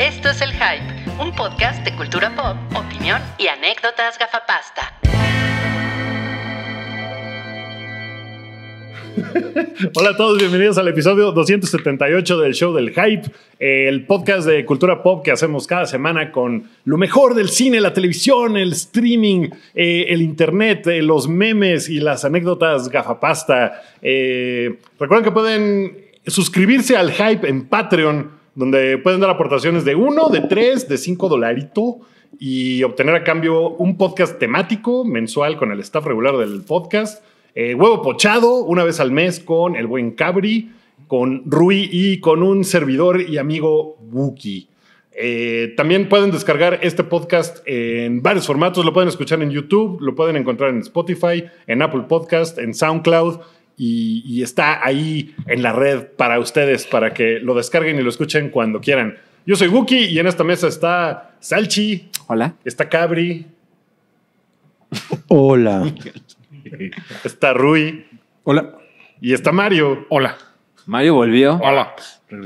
Esto es El Hype, un podcast de cultura pop, opinión y anécdotas gafapasta. Hola a todos, bienvenidos al episodio 278 del show del hype, eh, el podcast de cultura pop que hacemos cada semana con lo mejor del cine, la televisión, el streaming, eh, el internet, eh, los memes y las anécdotas gafapasta. recuerden que pueden suscribirse al hype en Patreon donde pueden dar aportaciones de uno, de tres, de cinco dolarito y obtener a cambio un podcast temático mensual con el staff regular del podcast, eh, huevo pochado una vez al mes con el buen Cabri, con Rui y con un servidor y amigo Wookie. Eh, también pueden descargar este podcast en varios formatos. Lo pueden escuchar en YouTube, lo pueden encontrar en Spotify, en Apple Podcast, en SoundCloud, y, está ahí en la red para ustedes, para que lo descarguen y lo escuchen cuando quieran. Yo soy Wookie y en esta mesa está Salchi. Hola. Está Cabri. Hola. Está Rui. Hola. Y está Mario. Hola. Mario volvió. Hola.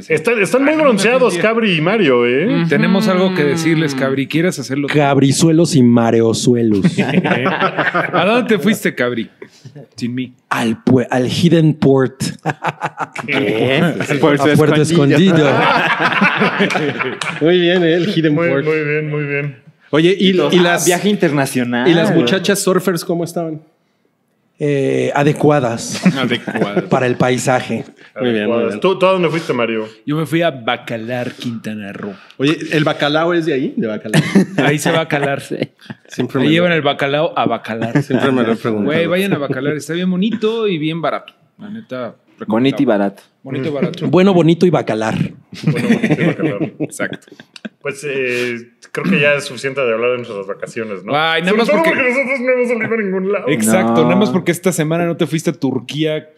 Están, muy bronceados, Cabri y Mario, ¿eh? Tenemos algo que decirles, mm. Cabri. ¿Quieres hacerlo? Cabrizuelos y mareosuelos. ¿A dónde te fuiste, Cabri? Sin mí. Al, Hidden Port. ¿Qué? Puerto, Escondido. muy bien, eh, el Hidden Port. Muy bien, muy bien. Oye, y, y, los, las... Viaje internacional. ¿Y las muchachas surfers cómo estaban? eh, adecuadas Adecuadas. para el paisaje. Muy bien, ¿Tú, a dónde fuiste, Mario? Yo me fui a Bacalar, Quintana Roo. Oye, ¿el bacalao es de ahí? De Bacalar. Ahí se va a calarse. Siempre me, llevan el bacalao a Bacalar. siempre me lo he preguntado. Güey, vayan a Bacalar. Está bien bonito y bien barato. La neta, Bonito y barato. Bonito y barato. bueno, bonito y bacalar. Bueno, bonito y bacalar. Exacto. Pues eh, creo que ya es suficiente de hablar de nuestras vacaciones, ¿no? Ay, nada más porque... nosotros no hemos salido a ningún lado. Exacto, nada más porque esta semana no te fuiste a Turquía,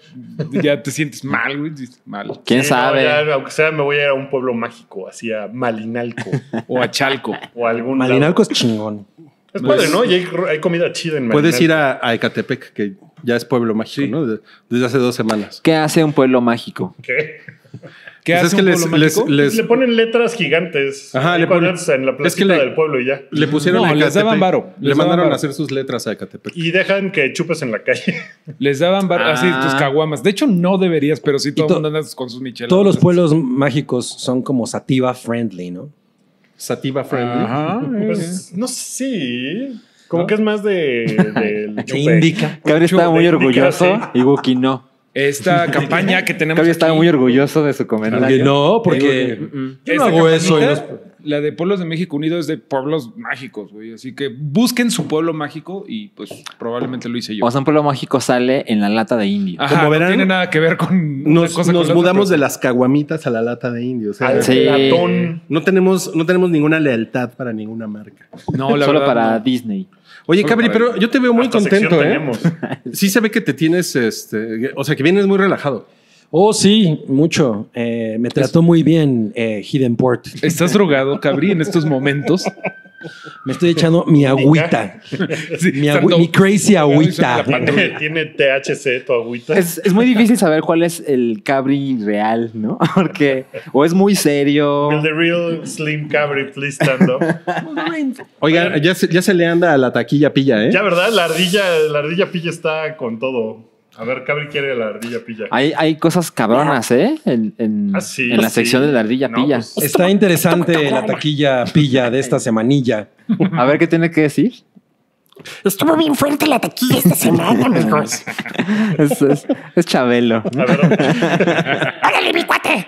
ya te sientes mal, güey. Mal. ¿Quién sabe? aunque sea, me voy a ir a un pueblo mágico, así a Malinalco. o a Chalco. o algún Malinalco es chingón. Es padre, pues, ¿no? Y hay, comida chida en Malinalco. Puedes ir a, a Ecatepec, que ya es pueblo mágico, ¿no? Desde hace dos semanas. ¿Qué hace un pueblo mágico? ¿Qué? ¿Qué pues hace un pueblo mágico? le ponen letras gigantes Ajá, le ponen, en la plaza del pueblo y ya. Le pusieron no, les daban varo. le mandaron a hacer sus letras a Ecatepec. Y dejan que chupes en la calle. Les daban varo, así ah. tus caguamas. De hecho, no deberías, pero sí todo el mundo anda con sus micheladas. Todos los pueblos mágicos son como sativa friendly, ¿no? Sativa friendly. Pues, Ajá. no sé. Como que es más de. Indica. Cabri estaba muy orgulloso y Wookie no. Esta campaña que tenemos. Cabri estaba muy orgulloso de su comentario. No, porque mm, mm. no hago eso. La de Pueblos de México Unido es de pueblos mágicos, güey. Así que busquen su pueblo mágico y pues probablemente lo hice yo. O sea, un pueblo mágico sale en la lata de indio. no tiene nada que ver con. Nos, mudamos de las caguamitas a la lata de indio. O al sí. No tenemos, no tenemos ninguna lealtad para ninguna marca. No, la Solo para Disney. Oye, Cabri, pero yo te veo muy contento, ¿eh? Sí se ve que te tienes, este, o sea, que vienes muy relajado. Oh, sí, mucho. Eh, me trató muy bien eh, Hidden Port. ¿Estás drogado, Cabri, en estos momentos? Me estoy echando mi agüita. mi, crazy agüita. Tiene THC tu agüita. Es, muy difícil saber cuál es el Cabri real, ¿no? Porque o es muy serio. El the real Slim Cabri please stand up? Oigan, ya se, ya se le anda a la taquilla pilla, ¿eh? Ya, ¿verdad? La ardilla, la ardilla pilla está con todo. A ver, Cabri quiere la ardilla pilla. Hay, hay cosas cabronas, ¿eh? En, en, ah, en la sección de la ardilla pilla. Pues, Está interesante la taquilla pilla de esta semanilla. A ver qué tiene que decir. Estuvo bien fuerte la taquilla esta semana, amigos. Es, Chabelo. A ver, ¡Órale, mi cuate!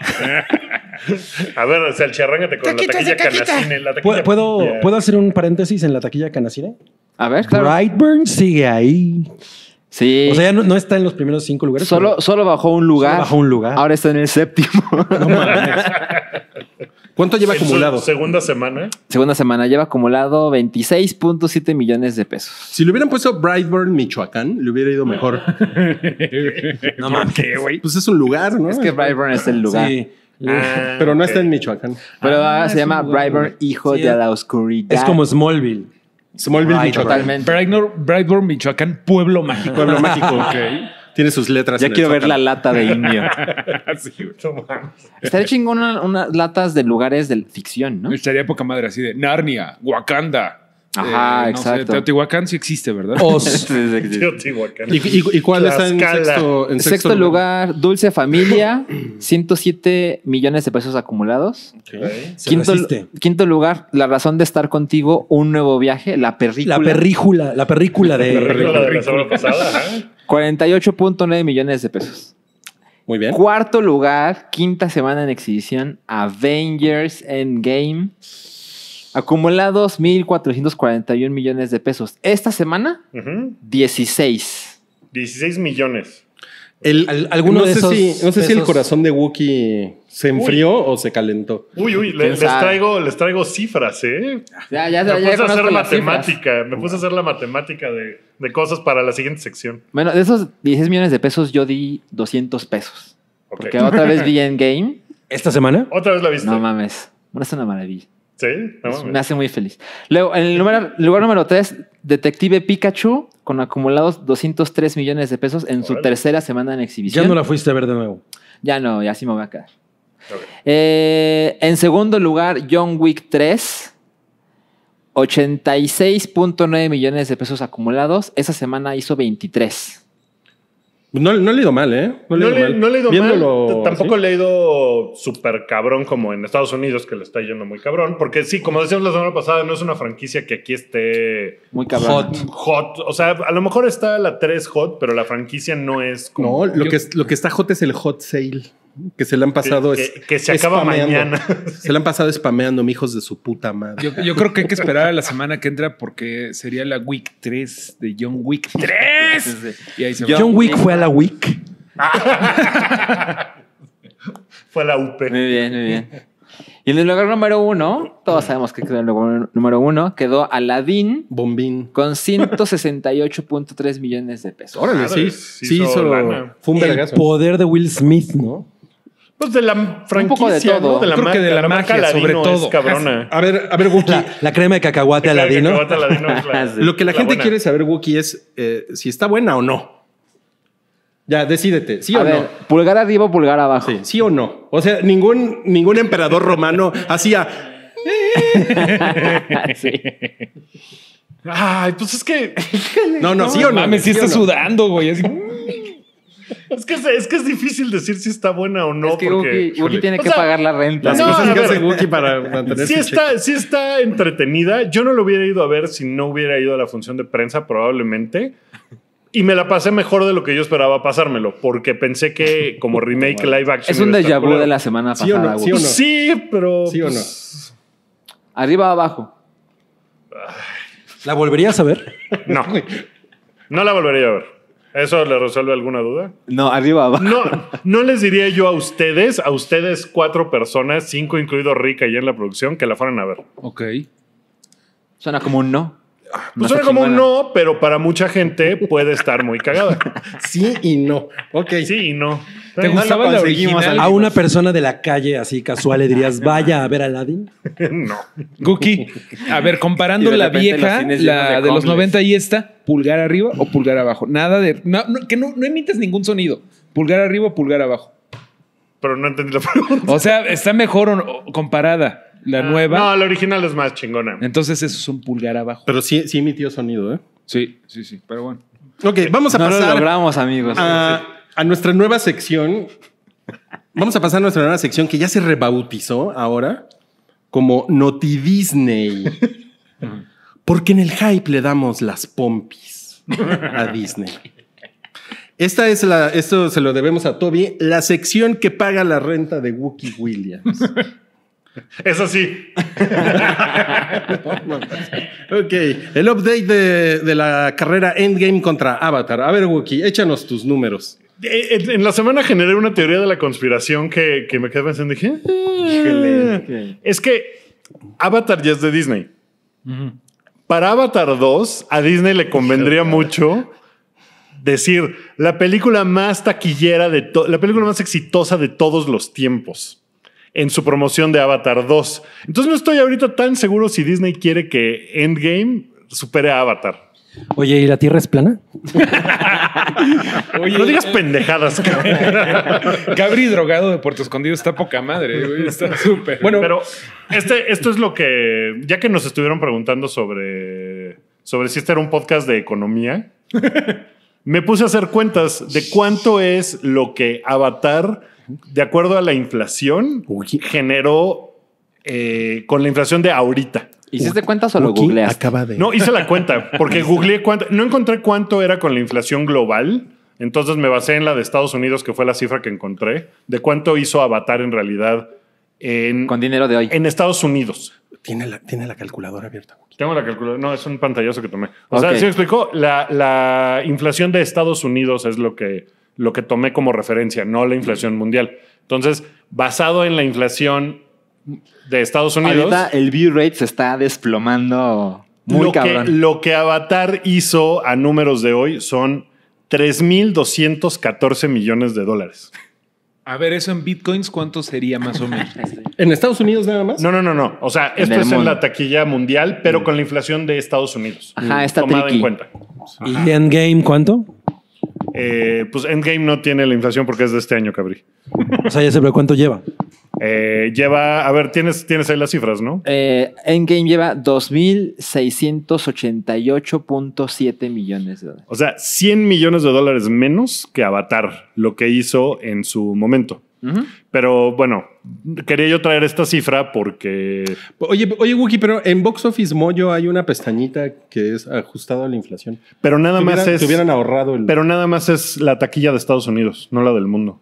A ver, o sea, el con la taquilla canacine. ¿Puedo, ¿Puedo hacer un paréntesis en la taquilla canacine? A ver, claro. Brightburn sigue ahí. Sí. O sea, ya no, está en los primeros cinco lugares. Solo, solo bajó un lugar. bajó un lugar. Ahora está en el séptimo. No ¿Cuánto lleva acumulado? Segunda semana. Segunda semana. Lleva acumulado 26.7 millones de pesos. Si le hubieran puesto Brightburn, Michoacán, le hubiera ido mejor. no mames. güey? Pues es un lugar, ¿no? Es que Brightburn es el lugar. Sí. pero no está en Michoacán. Pero ahora ah, se llama Brightburn, hijo de la oscuridad. Es como Smallville. Se el Totalmente. Brightburn, Michoacán, pueblo mágico. Pueblo mágico, ok. Tiene sus letras. Ya quiero ver la lata de indio. Estaría chingón unas latas de lugares de ficción, ¿no? Estaría poca madre así de Narnia, Wakanda, Ajá, eh, exacto. Teotihuacán sí existe, ¿verdad? Teotihuacán. ¿Y, cuál está en sexto, en sexto, lugar? Dulce Familia, 107 millones de pesos acumulados. Okay. Quinto, quinto, lugar, La Razón de Estar Contigo, Un Nuevo Viaje, La Perrícula. La Perrícula, la Perrícula de... La semana pasada. ¿eh? 48.9 millones de pesos. Muy bien. Cuarto lugar, quinta semana en exhibición, Avengers Endgame. Acumulados 1.441 millones de pesos. Esta semana, 16. 16 millones. El, no sé si, el corazón de Wookiee se enfrió o se calentó. Uy, uy, les, traigo, les traigo cifras, ¿eh? Ya, ya, me ya, puse a hacer matemática, me puse a hacer la matemática de, cosas para la siguiente sección. Bueno, de esos 16 millones de pesos yo di 200 pesos. Porque otra vez vi en game. ¿Esta semana? Otra vez la viste. No mames, es una maravilla. Sí, me hace muy feliz. Luego, en el lugar, número 3, Detective Pikachu, con acumulados 203 millones de pesos en su tercera semana en exhibición. Ya no la fuiste a ver de nuevo. Ya no, ya sí me voy a quedar. Eh, en segundo lugar, John Wick 3, 86.9 millones de pesos acumulados. Esa semana hizo 23. No, no he ido mal, ¿eh? No le, he ido mal. Tampoco le he ido súper cabrón como en Estados Unidos, que le está yendo muy cabrón. Porque sí, como decíamos la semana pasada, no es una franquicia que aquí esté. Muy cabrón. Hot. O sea, a lo mejor está la 3 hot, pero la franquicia no es como. No, lo, que, lo que está hot es el hot sale. Que se le han pasado. Que, es, que, se acaba mañana. Se le han pasado spameando, hijos de su puta madre. Yo, creo que hay que esperar a la semana que entra porque sería la week 3 de John Wick 3. y ahí se John, Wick fue a la week. fue a la UP. Muy bien, muy bien. Y en el lugar número uno, todos sabemos que quedó el lugar número uno, quedó Aladdin. Bombín. Con 168.3 millones de pesos. Órale, sí. Sí, hizo, fue un El poder de Will Smith, ¿no? Pues de la franquicia, de ¿no? De la marca, de la, sobre todo. A ver, a ver, Wookie. La, crema de cacahuate aladino. Cacahuate Lo que la, gente quiere saber, Wookie, es eh, si está buena o no. Ya, decídete, sí a o ver, no. Pulgar arriba o pulgar abajo. Sí, o no. O sea, ningún, ningún emperador romano hacía. sí. Ay, pues es que. No, no, sí o no. Mames, si está sudando, güey. Así... Es que es, difícil decir si está buena o no. porque, tiene que pagar la renta. Las cosas que hace para sí está, entretenida. Yo no lo hubiera ido a ver si no hubiera ido a la función de prensa, probablemente. Y me la pasé mejor de lo que yo esperaba pasármelo, porque pensé que como remake live action. Es un déjà vu de la semana pasada. ¿Sí, o no? ¿Sí, pero. ¿Sí o no? Pues, Arriba abajo. ¿La volverías a ver? No. No la volvería a ver. ¿Eso le resuelve alguna duda? No, arriba abajo. No, no les diría yo a ustedes, a ustedes cuatro personas, cinco incluido Rick allá en la producción, que la fueran a ver. Ok. Suena como un no. Pues suena como un no, pero para mucha gente puede estar muy cagada. sí y no. Ok. Sí y no. ¿Te gustaba la original? A una persona de la calle así casual le dirías, ah, vaya a ver a Aladdin. no. Guki, a ver, comparando la vieja, la de, los 90 y esta, pulgar arriba o pulgar abajo. Nada de. que no, emites ningún sonido. Pulgar arriba o pulgar abajo. Pero no entendí la pregunta. O sea, está mejor o comparada. La ah. nueva. No, la original es más chingona. Entonces eso es un pulgar abajo. Pero sí, sí emitió sonido, ¿eh? Sí, sí, sí. Pero bueno. Ok, vamos a no pasar. Lo logramos, amigos. A, nuestra nueva sección. vamos a pasar a nuestra nueva sección que ya se rebautizó ahora como Noti Disney. Porque en el hype le damos las pompis a Disney. Esta es la, esto se lo debemos a Toby, la sección que paga la renta de Wookiee Williams. Eso sí. ok, el update de, la carrera Endgame contra Avatar. A ver, Wookie, échanos tus números. Eh, eh, en la semana generé una teoría de la conspiración que, me quedé pensando. Dije, ah, es que Avatar ya es de Disney. Para Avatar 2, a Disney le convendría mucho decir la película más taquillera de la película más exitosa de todos los tiempos en su promoción de Avatar 2. Entonces no estoy ahorita tan seguro si Disney quiere que Endgame supere a Avatar. Oye, ¿y la Tierra es plana? no digas eh, pendejadas, cabrón. Gabri drogado de Puerto Escondido está poca madre, Está súper. Bueno, pero este, esto es lo que. Ya que nos estuvieron preguntando sobre, sobre si este era un podcast de economía, me puse a hacer cuentas de cuánto es lo que Avatar de acuerdo a la inflación, generó eh, con la inflación de ahorita. ¿Hiciste cuentas o lo googleaste? Acaba de... No, hice la cuenta, porque googleé cuánto. No encontré cuánto era con la inflación global. Entonces me basé en la de Estados Unidos, que fue la cifra que encontré, de cuánto hizo Avatar en realidad en. Con dinero de hoy. En Estados Unidos. Tiene la, calculadora abierta. Tengo la calculadora. No, es un pantallazo que tomé. O sea, si explicó, la inflación de Estados Unidos es lo que lo que tomé como referencia, no la inflación mundial. Entonces, basado en la inflación de Estados Unidos. el view rate se está desplomando muy lo cabrón. Que, lo que Avatar hizo a números de hoy son 3.214 millones de dólares. A ver, eso en bitcoins, ¿cuánto sería más o menos? ¿En Estados Unidos nada más? No, no, no, no. O sea, esto es en la taquilla mundial, pero mm. con la inflación de Estados Unidos. Ajá, mm. está tomada en cuenta. ¿Y endgame cuánto? Eh, pues Endgame no tiene la inflación porque es de este año, cabrí. O sea, ya se ve cuánto lleva. Eh, lleva, a ver, tienes, tienes ahí las cifras, ¿no? Eh, Endgame lleva 2.688.7 millones de dólares. O sea, 100 millones de dólares menos que Avatar, lo que hizo en su momento. Pero bueno, quería yo traer esta cifra porque. Oye, oye, Wookie, pero en Box Office Moyo hay una pestañita que es ajustada a la inflación. Pero nada más es. hubieran ahorrado Pero nada más es la taquilla de Estados Unidos, no la del mundo.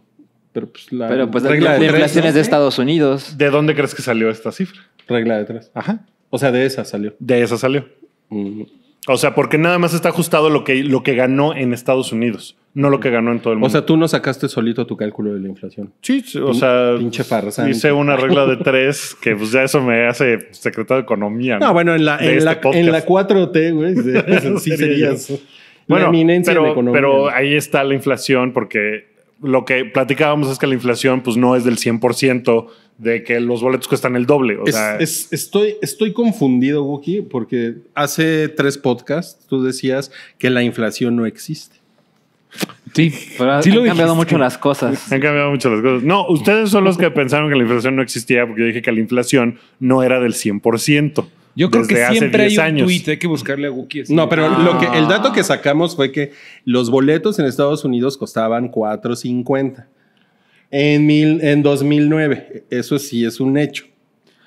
Pero pues la, pero, pues, la, de, relaciones de Estados Unidos. ¿De dónde crees que salió esta cifra? Regla de tres. Ajá. O sea, de esa salió. De esa salió. Mm. O sea, porque nada más está ajustado lo que, lo que ganó en Estados Unidos, no lo que ganó en todo el mundo. O sea, tú no sacaste solito tu cálculo de la inflación. Sí, o sea, pinche hice una regla de tres que pues ya eso me hace secretario de economía. No, bueno, en la, en, la en, la, 4T, güey, sí serías bueno, pero, Pero ahí está la inflación porque lo que platicábamos es que la inflación pues no es del 100%, de que los boletos cuestan el doble. estoy, confundido, Wookie, porque hace tres podcasts tú decías que la inflación no existe. Sí, pero han cambiado mucho las cosas. Han cambiado mucho las cosas. No, ustedes son los que pensaron que la inflación no existía porque yo dije que la inflación no era del 100%. Yo creo que siempre hay un años. hay que buscarle a Wookiee. No, pero ah. lo que, el dato que sacamos fue que los boletos en Estados Unidos costaban 4.50 en, en 2009. Eso sí es un hecho.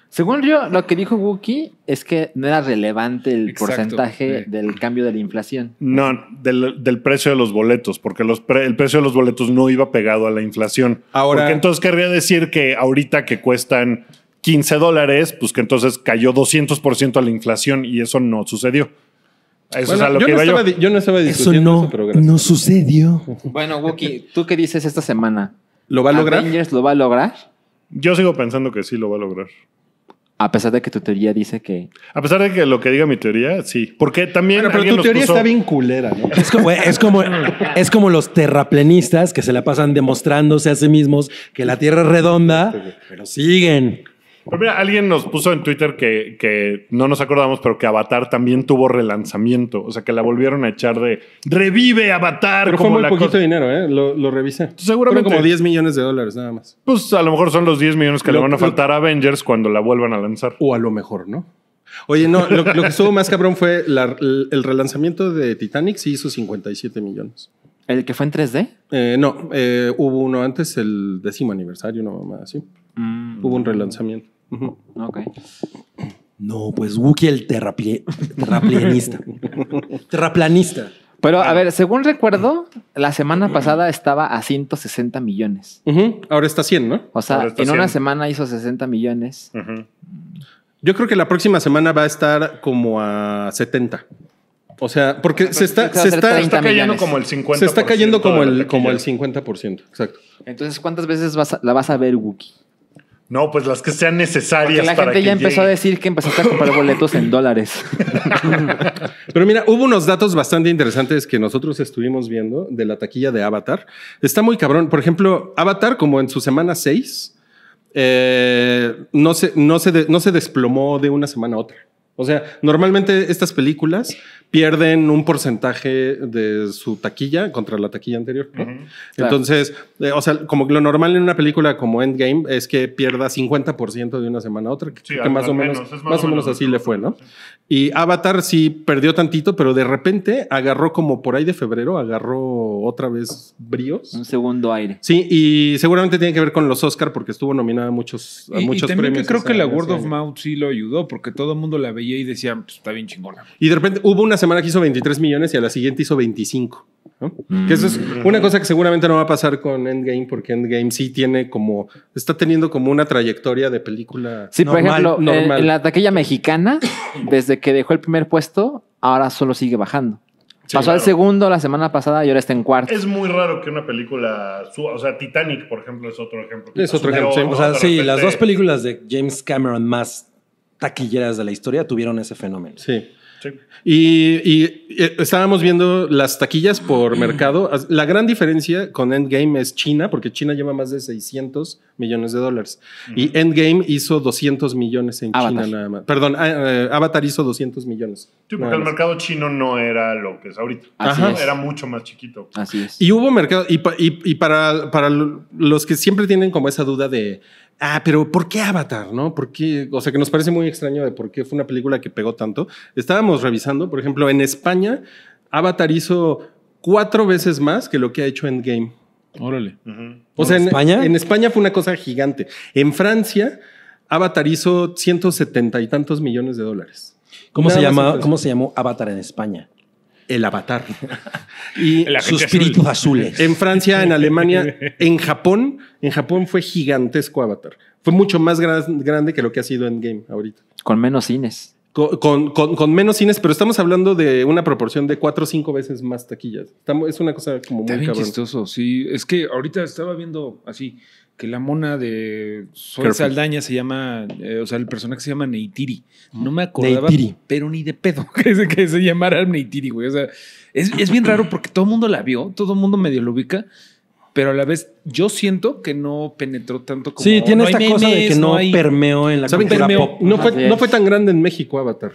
Según yo, lo que dijo Wookie es que no era relevante el porcentaje del cambio de la inflación. No, del, precio de los boletos, porque el precio de los boletos no iba pegado a la inflación. Ahora, porque entonces querría decir que ahorita que cuestan 15 dólares, pues que entonces cayó 200% a la inflación y eso no sucedió. Eso es que no iba no discutiendo eso. No, no sucedió. Bueno, Wookie, ¿tú qué dices esta semana? ¿Lo va a lograr? lo va a lograr? Yo sigo pensando que sí lo va a lograr. A pesar de que tu teoría dice que. A pesar de que lo que diga mi teoría, sí. Porque también. pero tu teoría está bien culera, ¿no? Es como, es, como, es como los terraplenistas que se la pasan demostrándose a sí mismos que la Tierra es redonda, pero siguen alguien nos puso en Twitter que, no nos acordamos, pero que Avatar también tuvo relanzamiento. O sea, que la volvieron a echar de revive Avatar. como fue poquito dinero, ¿eh? Lo, lo revisé. Seguramente. como 10 millones de dólares, nada más. Pues a lo mejor son los 10 millones que le van a faltar a Avengers cuando la vuelvan a lanzar. O a lo mejor, ¿no? Oye, no, lo, que estuvo más cabrón fue el relanzamiento de Titanic, sí hizo 57 millones. ¿El que fue en 3D? Eh, no, eh, hubo uno antes, el décimo aniversario, no más, así. Mm. Hubo un relanzamiento. No, pues Wookie el terrapl terraplanista. Pero a ver, según recuerdo, la semana pasada estaba a 160 millones. Ahora está a 100, ¿no? O sea, en una semana hizo 60 millones. Yo creo que la próxima semana va a estar como a 70. O sea, porque se está, está, cayendo como el 50%. Se está cayendo como el, como el 50%. Exacto. Entonces, ¿cuántas veces la vas a ver, Wookie? No, pues las que sean necesarias. Porque la gente ya empezó a decir que empezaste a comprar boletos en dólares. Pero mira, hubo unos datos bastante interesantes que nosotros estuvimos viendo de la taquilla de Avatar. Está muy cabrón. Por ejemplo, Avatar, como en su semana 6, eh, no, se, no, se no se desplomó de una semana a otra. O sea, normalmente estas películas pierden un porcentaje de su taquilla contra la taquilla anterior. Entonces, eh, o sea, como lo normal en una película como Endgame es que pierda 50% de una semana a otra, que más, o menos, más, o menos, así le fue, ¿no? Y Avatar sí perdió tantito, pero de repente agarró como por ahí de febrero, agarró otra vez bríos. Un segundo aire. Sí, y seguramente tiene que ver con los Oscar porque estuvo nominada a muchos, a y, muchos premios. creo que la World of Mouth sí lo ayudó porque todo el mundo la ve y decía, pues, está bien chingona. Y de repente hubo una semana que hizo 23 millones y a la siguiente hizo 25. Que eso es mm. una cosa que seguramente no va a pasar con Endgame, porque Endgame sí tiene como, está teniendo como una trayectoria de película. Sí, normal, por ejemplo, eh, en la taquilla mexicana, desde que dejó el primer puesto, ahora solo sigue bajando. Pasó al segundo la semana pasada y ahora está en cuarto. Es muy raro que una película suba. O sea, Titanic, por ejemplo, es otro ejemplo. Es otro ejemplo. O sea, sí, las dos películas de James Cameron más taquilleras de la historia tuvieron ese fenómeno. Sí. Y, eh, estábamos viendo las taquillas por mercado. La gran diferencia con Endgame es China, porque China lleva más de 600 millones de dólares. Y Endgame hizo 200 millones en China nada más. Perdón, ah, eh, Avatar hizo 200 millones. Sí, porque el mercado chino no era lo que es ahorita. Era mucho más chiquito. Así es. Y hubo mercado, y, y para, para los que siempre tienen como esa duda de ah, pero ¿por qué Avatar? ¿No? ¿Por O sea, que nos parece muy extraño de por qué fue una película que pegó tanto. Estábamos revisando, por ejemplo, en España, Avatar hizo cuatro veces más que lo que ha hecho Endgame. Órale. O sea, en España? en España fue una cosa gigante. En Francia, Avatar hizo setenta y tantos millones de dólares. ¿Cómo, se, llama, ¿cómo se llamó Avatar en España? el avatar y sus espíritus azules. En Francia, en Alemania, en Japón, en Japón fue gigantesco Avatar. Fue mucho más grande que lo que ha sido en Game ahorita. Con menos cines. Con, menos cines, pero estamos hablando de una proporción de cuatro o cinco veces más taquillas. es una cosa como muy bien Es que ahorita estaba viendo así que la mona de Sol Saldaña se llama, eh, o sea, el personaje se llama Neitiri. Mm. No me acordaba, pero ni de pedo que se, que llamara Neitiri, güey. O sea, es, bien raro porque todo el mundo la vio, todo el mundo medio lo ubica, pero a la vez yo siento que no penetró tanto como... Sí, tiene esta cosa de que no, permeó en la cultura pop. No fue, no fue tan grande en México Avatar.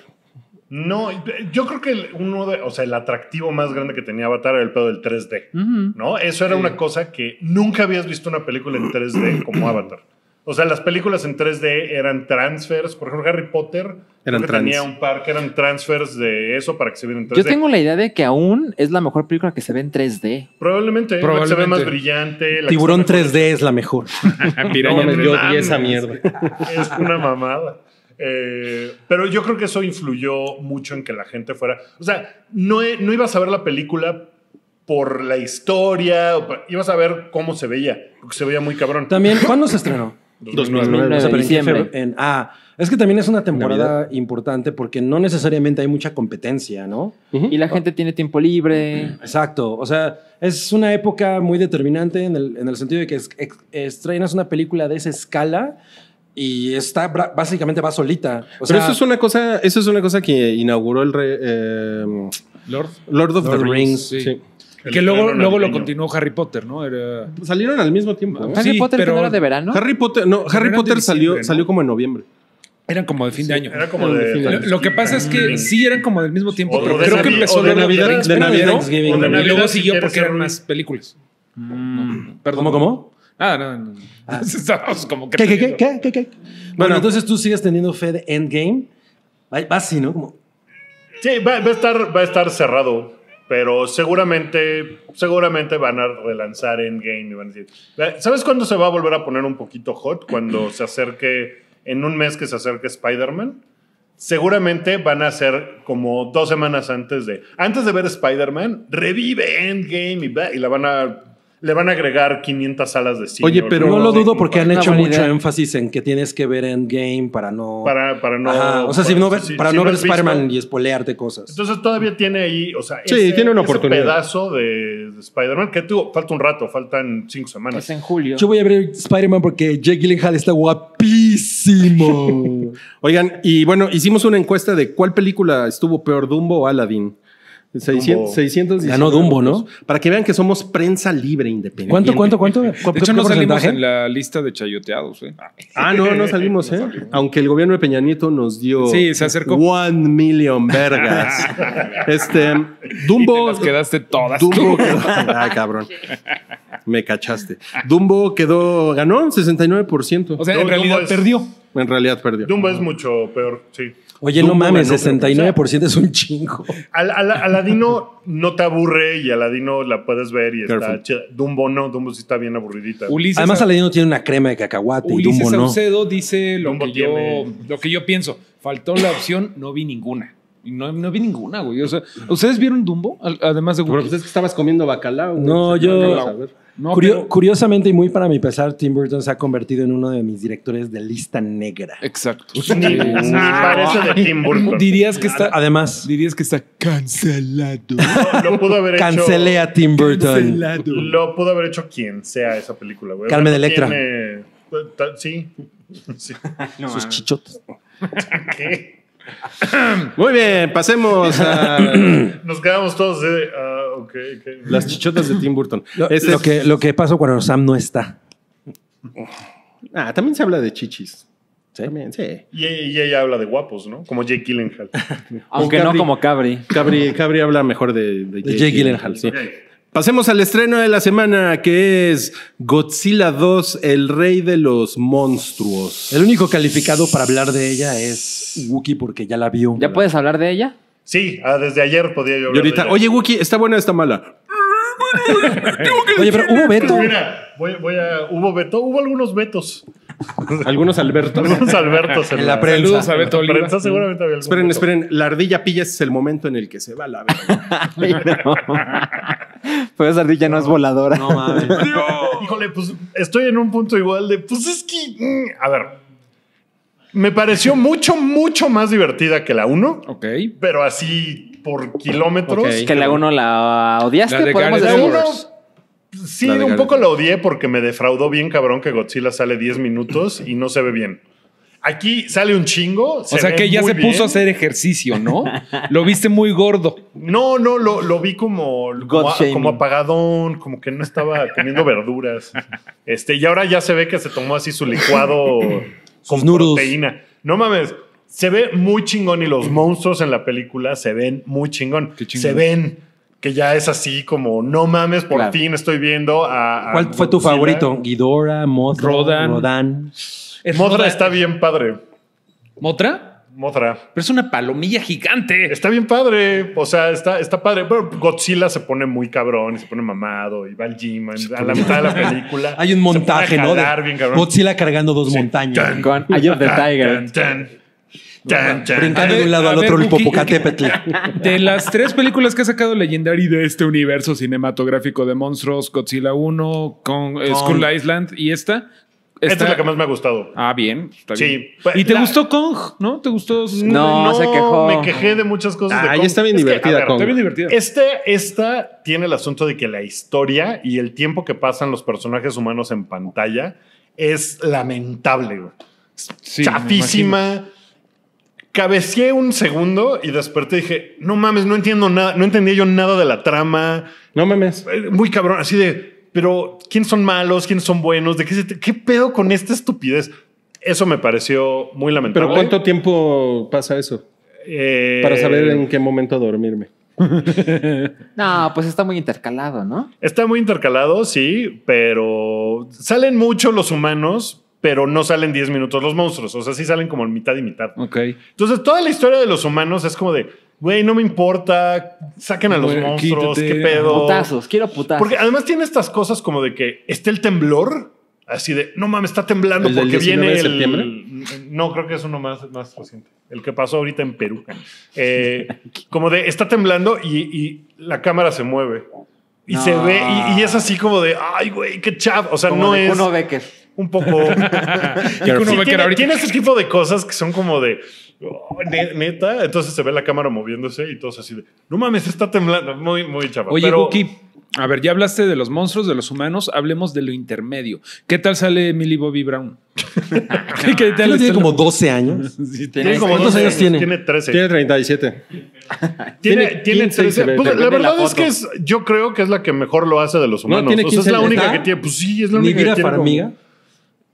No, yo creo que uno o sea, el atractivo más grande que tenía Avatar era el pedo del 3D, ¿no? Eso era una cosa que nunca habías visto una película en 3D como Avatar. O sea, las películas en 3D eran transfers, por ejemplo, Harry Potter tenía un par que eran transfers de eso para que se viera en 3D. Yo tengo la idea de que aún es la mejor película que se ve en 3D. Probablemente, ¿eh? Probablemente. más brillante. Tiburón 3D es la mejor. no, yo esa mierda. Es una mamada. Eh, pero yo creo que eso influyó mucho en que la gente fuera. O sea, no, no ibas a ver la película por la historia, ibas a ver cómo se veía, porque se veía muy cabrón. También, ¿cuándo se estrenó? 2009. 2009 En, ah, es que también es una temporada importante porque no necesariamente hay mucha competencia, ¿no? Y la ah. gente tiene tiempo libre. Exacto. O sea, es una época muy determinante en el, sentido de que estrenas una película de esa escala y está básicamente va solita. Pero eso es una cosa, eso es una cosa que inauguró el eh, Lord, of the Rings. Que, luego, luego lo continuó Harry Potter, ¿no? Salieron al mismo tiempo. ¿eh? Harry Potter era de verano. Harry Potter, no, Harry Potter salió, salió como en noviembre. Eran como de fin de año. lo, que pasa es que sí eran como del mismo tiempo, pero creo que empezó de Navidad, y luego siguió porque eran más películas. Mm. Perdón. ¿Cómo, cómo? Ah, no, ah. Estamos como que. ¿Qué, qué, qué, qué, Bueno, entonces tú sigues teniendo fe de Endgame. Va, así, ¿no? Como... Sí, va, a estar, va a estar cerrado. Pero seguramente, seguramente van a relanzar Endgame y van a decir. ¿Sabes cuándo se va a volver a poner un poquito hot? Cuando se acerque, en un mes que se acerque Spider-Man. Seguramente van a ser como dos semanas antes de. Antes de ver Spider-Man, revive Endgame y, y la van a le van a agregar 500 salas de cine. Oye, pero no lo dudo porque han hecho mucho énfasis en que tienes que ver Endgame para no. Para, no. O sea, para, no ver, Spider-Man y espolearte cosas. Entonces todavía tiene ahí, o sea, sí, tiene una oportunidad. pedazo de, Spider-Man que tuvo... falta un rato, faltan cinco semanas. Es en julio. Yo voy a ver Spider-Man porque Jake Gyllenhaal está guapísimo. Oigan, y bueno, hicimos una encuesta de cuál película estuvo peor, Dumbo o Aladdin. 600, 600 Ganó Dumbo, ¿no? Para que vean que somos prensa libre independiente. ¿Cuánto, cuánto, cuánto? De hecho, no salimos en la lista de chayoteados. ¿eh? Ah, no, no salimos, ¿eh? Aunque el gobierno de Peña Nieto nos dio. Sí, se acercó. One million vergas. este. Dumbo. las quedaste todas. Dumbo quedó. cabrón. Me cachaste. Dumbo quedó. Ganó 69%. O sea, en realidad perdió. en realidad perdió. Dumbo es mucho peor, sí. Oye, no mames, 69% es un chingo. Al, Aladino no te aburre y Aladino la puedes ver y está chida. Dumbo no, Dumbo sí está bien aburridita. Además, Aladino tiene una crema de cacahuate Ulises y Dumbo dice lo que, yo, lo que yo pienso. Faltó la opción, no vi ninguna. No, no vi ninguna, güey. O sea, ¿ustedes vieron Dumbo? Además de Pero pues, que estabas comiendo bacalao. No, yo... Curiosamente y muy para mi pesar, Tim Burton se ha convertido en uno de mis directores de lista negra. Exacto. Ni, parece de Tim Burton. Dirías que está, además, dirías que está cancelado. hecho. Cancelé a Tim Burton. Lo pudo haber hecho quien sea esa película, güey. Carmen Electra. Pues, sí. Sus chichotes. Muy bien, pasemos a. Nos quedamos todos de. Ah, las chichotas de Tim Burton. Lo, que, lo pasa cuando Sam no está. Ah, también se habla de chichis. Y, ella habla de guapos, ¿no? Como Jake Gyllenhaal. Aunque no como Cabri. Cabri. habla mejor de, Jake, Gyllenhaal, Pasemos al estreno de la semana, que es Godzilla 2, el rey de los monstruos. El único calificado para hablar de ella es Wookie porque ya la vio. ¿Ya puedes hablar de ella? Sí, ah, desde ayer podía yo Y ahorita, oye, Wookie, ¿está buena o está mala? oye, pero hubo veto. Pues mira, voy, voy a, hubo Beto, hubo algunos vetos. Algunos Albertos. Algunos Albertos. En, la prensa. Saludos a Beto Prensa seguramente había esperen, esperen. La ardilla pilla es el momento en el que se va la verdad. Pues esa ardilla no, es voladora. No mames. Híjole, pues estoy en un punto igual de. Pues es que. Mm, a ver me pareció mucho, mucho más divertida que la 1. Ok. Pero así por kilómetros. Que la 1 la odiaste, la de podemos Sí, un poco la odié porque me defraudó bien cabrón que Godzilla sale 10 minutos y no se ve bien. Aquí sale un chingo. o sea que ya se puso a hacer ejercicio, ¿no? lo viste muy gordo. No, no, lo, lo vi como, como, apagadón, como que no estaba comiendo verduras. Este, y ahora ya se ve que se tomó así su licuado con proteína. No mames. Se ve muy chingón y los monstruos en la película se ven muy chingón. Se ven que ya es así como, no mames, por fin estoy viendo a... ¿Cuál fue tu favorito? Guidora, Mothra, Rodan. Mothra está bien padre. ¿Mothra? Mothra. Pero es una palomilla gigante. Está bien padre. O sea, está, está padre. Pero Godzilla se pone muy cabrón y se pone mamado y va al gym a la mitad de la película. Hay un montaje, ¿no? Godzilla cargando dos montañas. Con the Tiger. Brincando de un lado al otro el Popocatépetl. De las tres películas que ha sacado Legendary de este universo cinematográfico de monstruos, Godzilla 1, eh, con, Skull Island y esta, esta... es la que más me ha gustado. Ah, bien. sí. Pues, ¿Y te gustó Kong? ¿No? ¿Te gustó? No, se quejó. Me quejé de muchas cosas. Ah, está bien divertida. Kong. Está bien divertida. Este, esta tiene el asunto de que la historia y el tiempo que pasan los personajes humanos en pantalla es lamentable. Sí, Chafísima. Cabeceé un segundo y desperté y dije, no mames, no entiendo nada, no entendía yo nada de la trama. No mames. Muy cabrón, así de pero, ¿quiénes son malos? ¿Quiénes son buenos? ¿De qué, pedo con esta estupidez? Eso me pareció muy lamentable. ¿Pero cuánto tiempo pasa eso? Eh, Para saber en qué momento dormirme. no, pues está muy intercalado, ¿no? Está muy intercalado, sí, pero salen mucho los humanos, pero no salen 10 minutos los monstruos. O sea, sí salen como en mitad y mitad. Ok. Entonces, toda la historia de los humanos es como de, güey, no me importa, saquen a los monstruos, qué pedo. Putazos, quiero putazos. Porque además tiene estas cosas como de que está el temblor, así de, no mames, está temblando porque viene No, creo que es uno más, reciente, el que pasó ahorita en Perú. Eh, como de, está temblando y, la cámara se mueve. Y se ve, y, es así como de, ay, güey, qué chav. O sea, no es un poco. y uno tiene, ese tipo de cosas que son como de oh, neta. Entonces se ve la cámara moviéndose y todos así de no mames, está temblando. Muy, muy chaval. Oye, pero... a ver, ya hablaste de los monstruos, de los humanos, hablemos de lo intermedio. ¿Qué tal sale Millie Bobby Brown? ¿Qué tiene como 12 años. tiene, como 12 años tiene? Tiene 13. Tiene 37. tiene, 13. Pues, la verdad es que es, yo creo que es la que mejor lo hace de los humanos. No, tiene 15 o sea, es la única que tiene. Pues sí, es la única que tiene.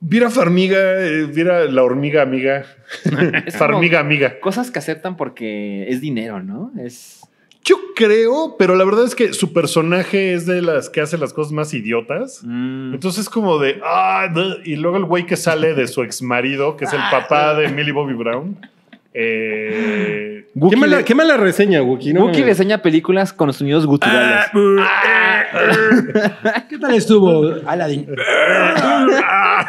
Viera Farmiga, eh, viera la hormiga amiga. Farmiga amiga. Cosas que aceptan porque es dinero, ¿no? Es. Yo creo, pero la verdad es que su personaje es de las que hace las cosas más idiotas. Mm. Entonces, como de ah, y luego el güey que sale de su ex marido, que es el ah, papá de Millie Bobby Brown. Eh, qué, mala, la reseña, Wookie. No Wookie reseña películas con los sonidos guturales. Ah, ah. Eh, eh. ¿Qué tal estuvo Aladdin? Eh, ah,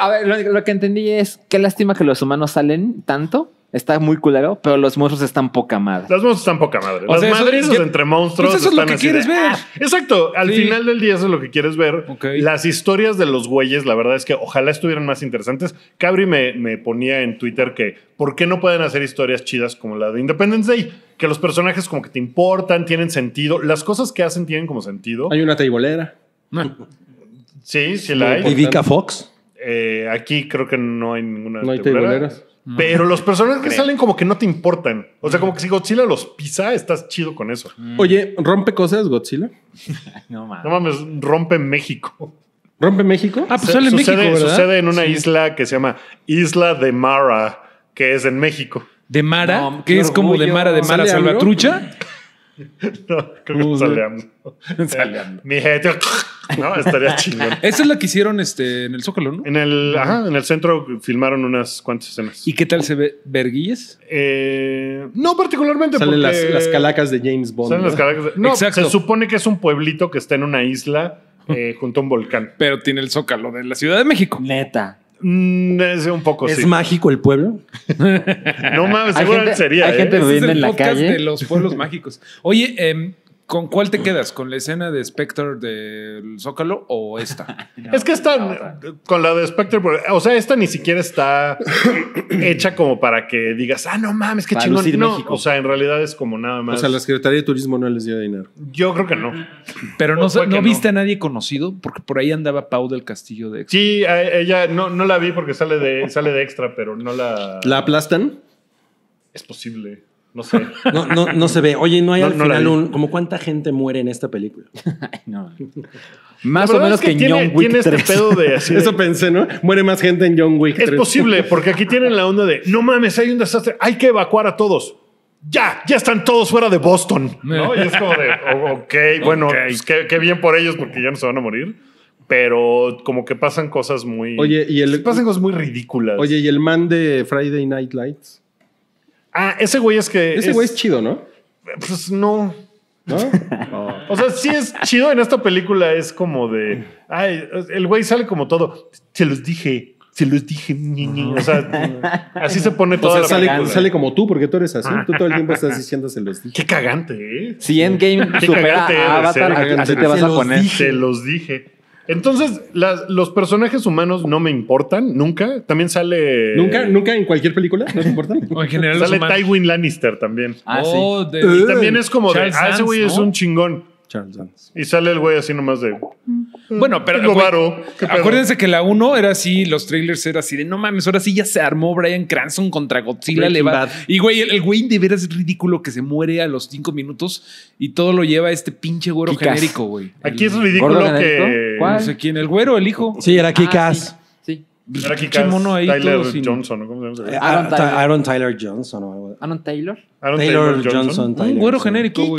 a ver, lo, lo que entendí es qué lástima que los humanos salen tanto Está muy culero, pero los monstruos están poca madre. Los monstruos están poca madre. Las madres entre monstruos. Pues eso es lo que quieres ver. Ah, exacto. Al final del día, eso es lo que quieres ver. Las historias de los güeyes, la verdad es que ojalá estuvieran más interesantes. Cabri me, ponía en Twitter que ¿por qué no pueden hacer historias chidas como la de Independence Day? Que los personajes como que te importan, tienen sentido. Las cosas que hacen tienen como sentido. Hay una teibolera. sí, sí la hay. ¿Y Vika Fox? Eh, aquí creo que no hay ninguna. No hay teiboleras. Pero los personajes que salen como que no te importan. O sea, como que si Godzilla los pisa, estás chido con eso. Oye, ¿rompe cosas Godzilla? no mames. rompe México. ¿Rompe México? Ah, pues sale en México, ¿verdad? Sucede en una isla que se llama Isla de Mara, que es en México. ¿De Mara? que es como de Mara, de Mara salvatrucha. No, creo que saleando. Saleando. mi gente. No, estaría chingón. Eso es lo que hicieron este, en el Zócalo, ¿no? En el, en el centro filmaron unas cuantas escenas. ¿Y qué tal se ve? ¿Verguillas? Eh, no, particularmente. Salen las, calacas de James Bond. ¿no? se supone que es un pueblito que está en una isla eh, junto a un volcán. Pero tiene el Zócalo de la Ciudad de México. Neta. Mm, es un poco ¿Es mágico el pueblo? no mames, seguramente sería. Hay ¿eh? gente viviendo en la calle. de los pueblos mágicos. Oye, eh, ¿Con cuál te quedas? ¿Con la escena de Spectre del Zócalo o esta? es que esta, con la de Spectre, o sea, esta ni siquiera está hecha como para que digas, ah, no mames, qué chingón. No, México. o sea, en realidad es como nada más. O sea, la Secretaría de Turismo no les dio dinero. Yo creo que no. Pero no, no viste a nadie conocido, porque por ahí andaba Pau del Castillo de Sí, ella no, no la vi porque sale de, sale de extra, pero no la. ¿La aplastan? Es posible. No sé. No, se ve. Oye, no hay al final un. Como cuánta gente muere en esta película. Más o menos que, en John Wick Este pedo de, Eso pensé, ¿no? Muere más gente en John Wick Es posible, porque aquí tienen la onda de no mames, hay un desastre, hay que evacuar a todos. Ya, ya están todos fuera de Boston. ¿no? Y es como de, oh, ok, bueno, pues, qué, qué bien por ellos porque ya no se van a morir pero como que pasan cosas muy. Oye, y el. Pasan cosas muy ridículas. Oye, y el man de Friday Night Lights. Ah, ese güey es que. Ese güey es chido, ¿no? Pues no. ¿No? O sea, sí es chido en esta película. Es como de. Ay, el güey sale como todo. Se los dije. Se los dije. O sea, así se pone todo. O sea, sale, sale como tú, porque tú eres así. Tú todo el tiempo estás diciendo se los dije. Qué cagante, ¿eh? Si Endgame supera a Avatar, te vas a poner. Dije. Se los dije. Entonces, los personajes humanos no me importan nunca. También sale. ¿Nunca? ¿Nunca en cualquier película? ¿No me importa? en general. Sale Tywin Lannister también. Ah, sí. Oh, también es como de. Ah, ese güey es un chingón. Y sale el güey así nomás de. Mm. Bueno, pero. Acuérdense que la 1 era así, los trailers era así de no mames, ahora sí ya se armó Brian Cranston contra Godzilla. Le Y güey, el, güey de veras es ridículo que se muere a los 5 minutos y todo lo lleva este pinche güero genérico, güey. Aquí es ridículo que. No sé quién, el güero, el hijo. Sí, era ah, Kikas. Era pues, mono ahí Tyler Johnson, se ah, Aaron, Tyler. Johnson o algo. ¿Aaron Taylor? Aaron Taylor, Johnson. un güero genérico,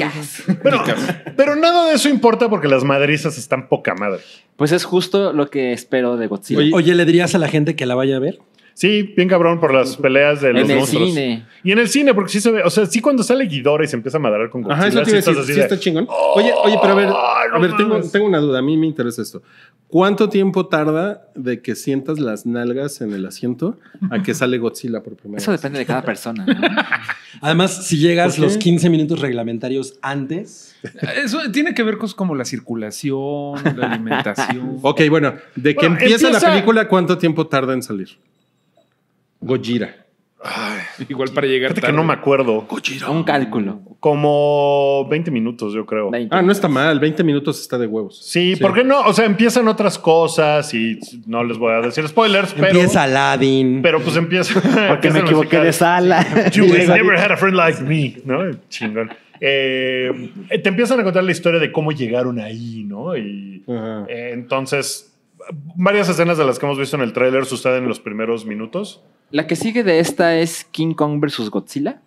Pero, nada de eso importa porque las madrizas están poca madre. Pues es justo lo que espero de Godzilla. Oye, ¿le dirías a la gente que la vaya a ver? Sí, bien cabrón por las peleas de los en el Cine. Y en el cine, porque sí se ve, o sea, sí cuando sale Guidora y se empieza a madrar con Godzilla. Ajá, eso iba sí, está chingón. Oye, oye, pero a ver, oh, a ver, tengo una duda, a mí me interesa esto. ¿Cuánto tiempo tarda de que sientas las nalgas en el asiento a que sale Godzilla por primera Eso vez? Eso depende de cada persona. Además, si llegas los 15 minutos reglamentarios antes. Eso tiene que ver con como la circulación, la alimentación. ok, bueno, de que empieza, la película, ¿cuánto tiempo tarda en salir? Gojira. Igual para llegar tarde. que no me acuerdo. Un cálculo. Como 20 minutos, yo creo. Ah, no está mal. 20 minutos está de huevos. Sí, ¿por qué no, o sea, empiezan otras cosas y no les voy a decir spoilers, pero. Empieza Aladdin. Pero pues empieza. Porque me equivoqué de sala. You never had a friend like me, ¿no? Chingón. Eh, te empiezan a contar la historia de cómo llegaron ahí, ¿no? Y eh, entonces, varias escenas de las que hemos visto en el tráiler suceden en los primeros minutos. La que sigue de esta es King Kong versus Godzilla.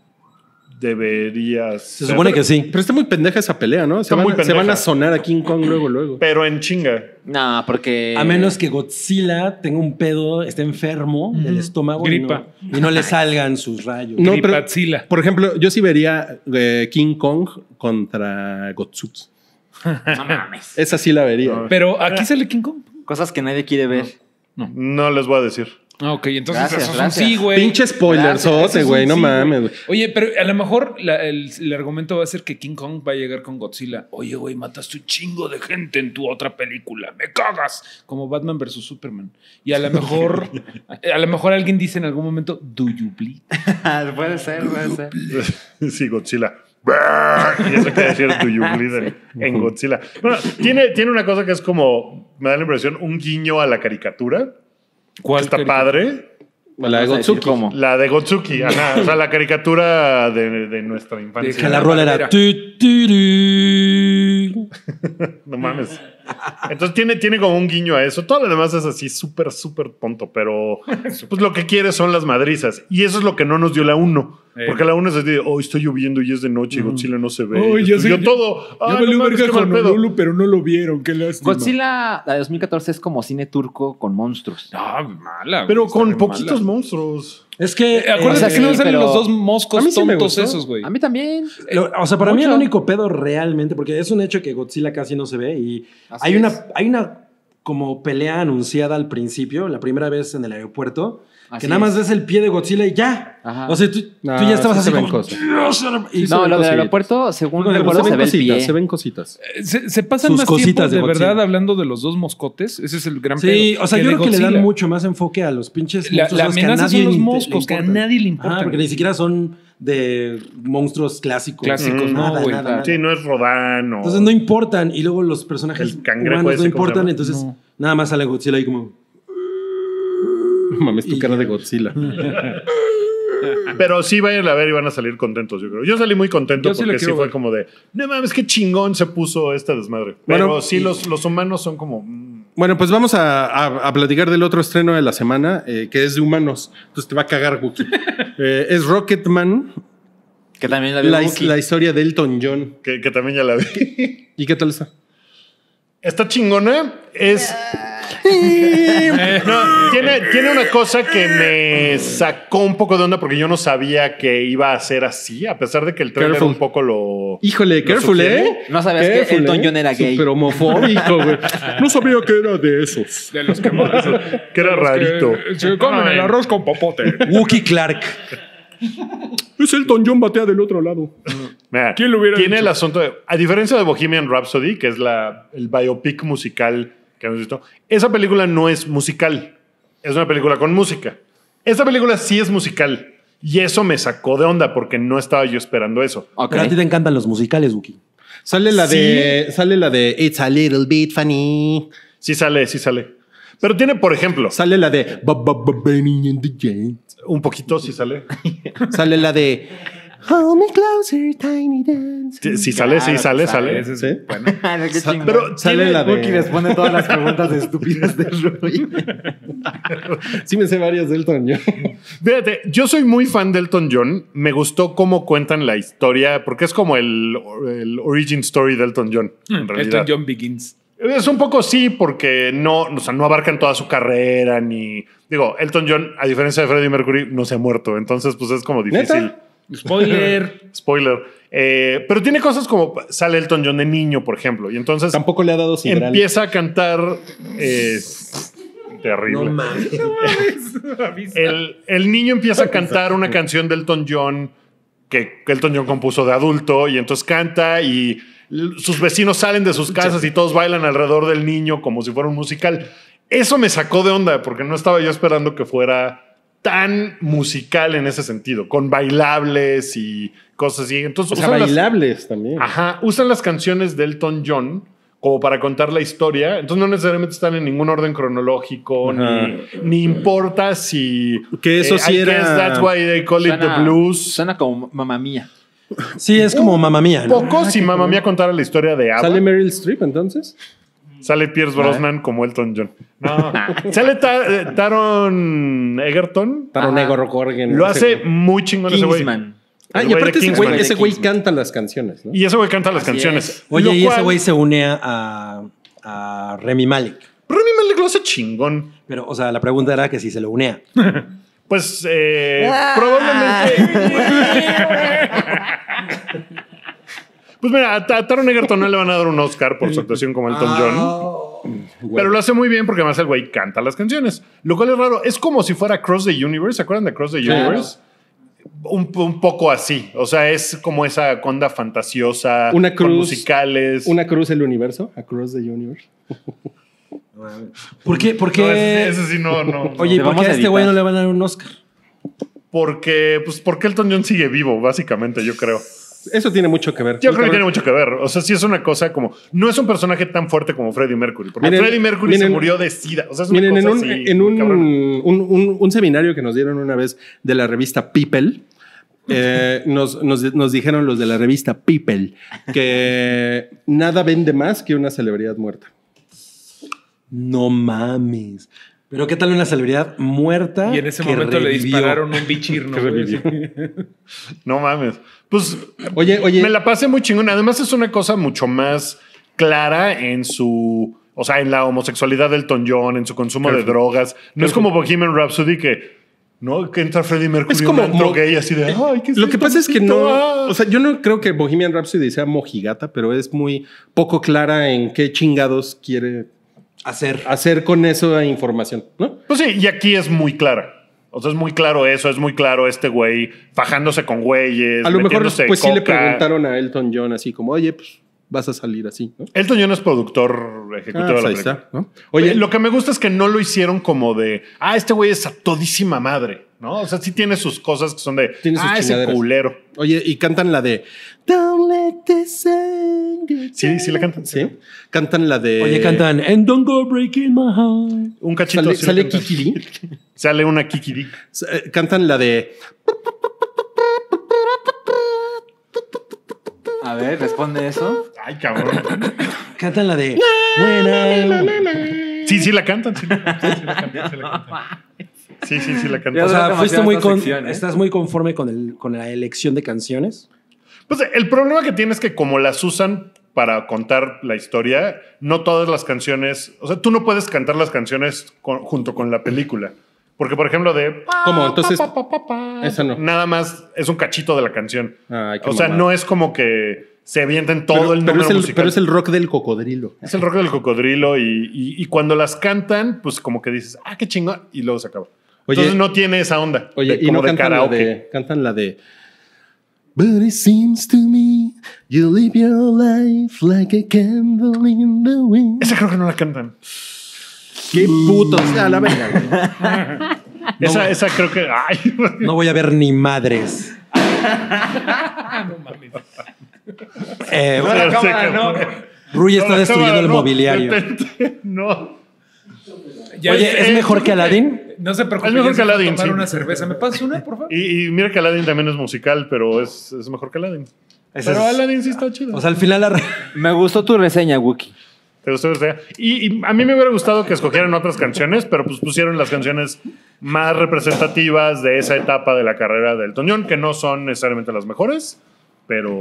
Deberías. Se supone que sí. Pero está muy pendeja esa pelea, ¿no? Se, van, se van, a sonar a King Kong luego, luego. Pero en chinga. No, porque. A menos que Godzilla tenga un pedo, esté enfermo del estómago. Gripa. Y no, le salgan sus rayos. No, pero, por ejemplo, yo sí vería eh, King Kong contra Godzilla. No mames. Esa sí la vería. Pero aquí sale King Kong. Cosas que nadie quiere ver. no les voy a decir. Ah, ok, entonces eso sí, güey. Pinche spoilers, güey, no mames, Oye, pero a lo mejor el, argumento va a ser que King Kong va a llegar con Godzilla. Oye, güey, mataste un chingo de gente en tu otra película. Me cagas. Como Batman versus Superman. Y a lo mejor, a lo mejor alguien dice en algún momento, Do you bleed? puede ser, puede ser. sí, Godzilla. y eso quiere decir tu en Godzilla. tiene, tiene una cosa que es como, me da la impresión, un guiño a la caricatura. ¿Cuál está padre. La de Gotsuki. La de Gotsuki, o sea, la caricatura de, de nuestra infancia. que la rueda era. no mames. Entonces tiene, tiene como un guiño a eso. Todo lo demás es así súper, súper tonto, pero pues lo que quiere son las madrizas. Y eso es lo que no nos dio la 1. Eh, porque la una es dice, oh, estoy lloviendo y es de noche y Godzilla no se ve. yo todo. Ah, yo me lo con Lulu, pero no lo vieron. Qué lástima. Godzilla, de 2014 es como cine turco con monstruos. Ah, mala. Pero con poquitos monstruos. Es que. Eh, acuérdate o sea, que no salen los dos moscos tontos esos, güey. A mí también. o sea, para mí el único pedo realmente, porque es un hecho que Godzilla casi no se ve y hay una, hay una como pelea anunciada al principio, la primera vez en el aeropuerto que nada más ves el pie de Godzilla y ya. O sea, tú, ya estabas así como... Cosas. no, lo del aeropuerto, según se, se, el Se ven cositas. Eh, se, pasan más cositas de, verdad, hablando de los dos moscotes. Ese es el gran Sí, o sea, yo creo que le dan mucho más enfoque a los pinches monstruos. La, amenaza son los moscos, que a nadie le importa. Ah, porque ni siquiera son de monstruos clásicos. Clásicos, nada, no, nada, Sí, no es rodano. Entonces no importan. Y luego los personajes humanos no importan. Entonces nada más sale Godzilla ahí como... Mames tu cara de Godzilla. Pero sí vayan a ver y van a salir contentos, yo creo. Yo salí muy contento porque sí fue como de, no mames, qué chingón se puso esta desmadre. Pero sí, los, humanos son como... Mm. Bueno, pues vamos a, platicar del otro estreno de la semana, eh, que es de humanos. Entonces te va a cagar, Wookie. Eh, es Rocketman, Que también la vi, la, historia de Elton John. Que, que también ya la vi. ¿Y qué tal está? Está chingona. Es ah no, tiene, una cosa que me sacó un poco de onda porque yo no sabía que iba a ser así, a pesar de que el trailer careful. un poco lo. Híjole, careful, ¿eh? No sabías que el ¿eh? John era gay. Pero homofóbico, güey. No sabía que era de esos. De los que era rarito. se comen el arroz con popote. Wookie Clark. Es el John batea del otro lado. ¿Quién lo hubiera Tiene el asunto de, A diferencia de Bohemian Rhapsody, que es el biopic musical esa película no es musical. Es una película con música. Esa película sí es musical. Y eso me sacó de onda porque no estaba yo esperando eso. a ti te encantan los musicales, Buki. Sale la de. Sale la de It's a little bit funny. Sí sale, sí sale. Pero tiene, por ejemplo. Sale la de Un poquito sí sale. sale la de Hold me closer, tiny dance. Si sale, si sí sale, sale. ¿Sí? Bueno. Ah, pero sale la de... les responde todas las preguntas estúpidas de Roy. sí me sé varias de Elton John. Fíjate, yo soy muy fan de Elton John. Me gustó cómo cuentan la historia, porque es como el, origin story de Elton John. Mm, Elton John Begins. Es un poco sí, porque no, o sea, no abarcan toda su carrera ni. Digo, Elton John, a diferencia de Freddie Mercury, no se ha muerto. Entonces, pues es como difícil. Spoiler. Spoiler. Eh, pero tiene cosas como sale Elton John de niño, por ejemplo. Y entonces. Tampoco le ha dado Empieza a cantar. terrible. No mames. El, el, niño empieza a cantar una canción de Elton John que Elton John compuso de adulto. Y entonces canta y sus vecinos salen de sus casas y todos bailan alrededor del niño como si fuera un musical. Eso me sacó de onda porque no estaba yo esperando que fuera tan musical en ese sentido, con bailables y cosas así. Entonces, bailables también. Ajá, usan las canciones de Elton John como para contar la historia. Entonces no necesariamente están en ningún orden cronológico, ni, importa si... Que eso eh, sí era... Guess that's why they call it the blues. Suena como mamá mía. Sí, es como mamá mía. ¿no? Poco ah, si mamá mía contara la historia de Abba. ¿Sale Meryl Streep entonces? Sale Pierce Brosnan como Elton John. No. Sale eh, Taron Egerton. Taron Egerton. Lo hace muy chingón ese güey. Ah, y aparte ese güey, canta las canciones, Y ese güey canta las canciones. Oye, y ese güey se une a, Remy Malik. Remy Malik lo hace chingón. Pero, o sea, la pregunta era que si se lo unea. pues, eh, ah. probablemente. Pues mira, a, Taron Egerton no le van a dar un Oscar por su actuación como el Tom ah. John. Pero lo hace muy bien porque además el güey canta las canciones. Lo cual es raro. Es como si fuera Cross the Universe. ¿Se acuerdan de Cross the Universe? Un, poco así. O sea, es como esa conda fantasiosa. Con musicales. Una cruz el universo. Across the Universe. ¿Por qué? Por qué? sí no, Oye, ¿por qué a, este güey no le van a dar un Oscar? Porque, pues, porque Elton John sigue vivo, básicamente, yo creo. Eso tiene mucho que ver. Yo creo que tiene mucho que ver. O sea, si es una cosa como. No es un personaje tan fuerte como Freddie Mercury. Porque Freddy Freddie Mercury se murió de sida. O sea, es una miren, cosa en, un, en un, seminario que nos dieron una vez de la revista People. Eh, nos, dijeron los de la revista People que nada vende más que una celebridad muerta. No mames. Pero qué tal una celebridad muerta. Y en ese momento le dispararon un bichirno. no mames pues, oye, oye. Me la pasé muy chingón. Además, es una cosa mucho más clara en su. O sea, en la homosexualidad del tonjón, en su consumo de drogas. No es como Bohemian Rhapsody que. ¿No? Que entra Freddie Mercury es como gay así de. Eh, lo que pasa es que no. Ah. O sea, yo no creo que Bohemian Rhapsody sea mojigata, pero es muy poco clara en qué chingados quiere hacer. Hacer con esa información, Pues sí, y aquí es muy clara. O sea, es muy claro eso, es muy claro este güey fajándose con güeyes. A lo mejor, pues sí le preguntaron a Elton John así como, oye, pues vas a salir así. ¿no? Elton John es productor ejecutivo ah, de la pues película. Oye, eh, lo que me gusta es que no lo hicieron como de, ah, este güey es a todísima madre, ¿no? O sea, sí tiene sus cosas que son de, ah, ese culero. Oye, y cantan la de Don't let this Sí, sí la cantan. Sí. Cantan la de Oye, cantan And don't go breaking my heart. Un cachito sale, sale Kikiri. sale una Kikiri. Eh, cantan la de A ver, responde eso. Ay, cabrón. Cantan la de. Buena. Sí, sí la cantan. Sí, Sí, sí, la cantan. O sea, ¿eh? estás muy conforme con, el, con la elección de canciones. Pues el problema que tiene es que como las usan para contar la historia, no todas las canciones, o sea, tú no puedes cantar las canciones junto con la película. Porque, por ejemplo, de... ¿Cómo? Entonces... Nada más es un cachito de la canción. o sea, no es como que se en todo el número pero es el, Pero es el rock del cocodrilo. Es el rock del cocodrilo y, y, cuando las cantan, pues como que dices, ah, qué chingón, y luego se acaba. Entonces no tiene esa onda. Oye, y como no de cantan karaoke. La de, cantan la de... But it seems to me you live your life like a candle in the wind. Esa creo que no la cantan. Qué puto, o la verga. esa, esa creo que. no voy a ver ni madres. no mames. Eh, Rui está destruyendo el mobiliario. No. Oye, ¿es mejor que Aladdin? No se preocupe. Es mejor que Aladdin. Tomar una cerveza. ¿Me pasas una, por favor? Y, mira que Aladdin también es musical, pero es, es mejor que Aladdin. pero Aladdin sí está chido. O sea, al final. Me gustó tu reseña, Wookie. Te gustó tu reseña. Y, y, a mí me hubiera gustado que escogieran otras canciones, pero pues pusieron las canciones más representativas de esa etapa de la carrera del Toñón, que no son necesariamente las mejores pero...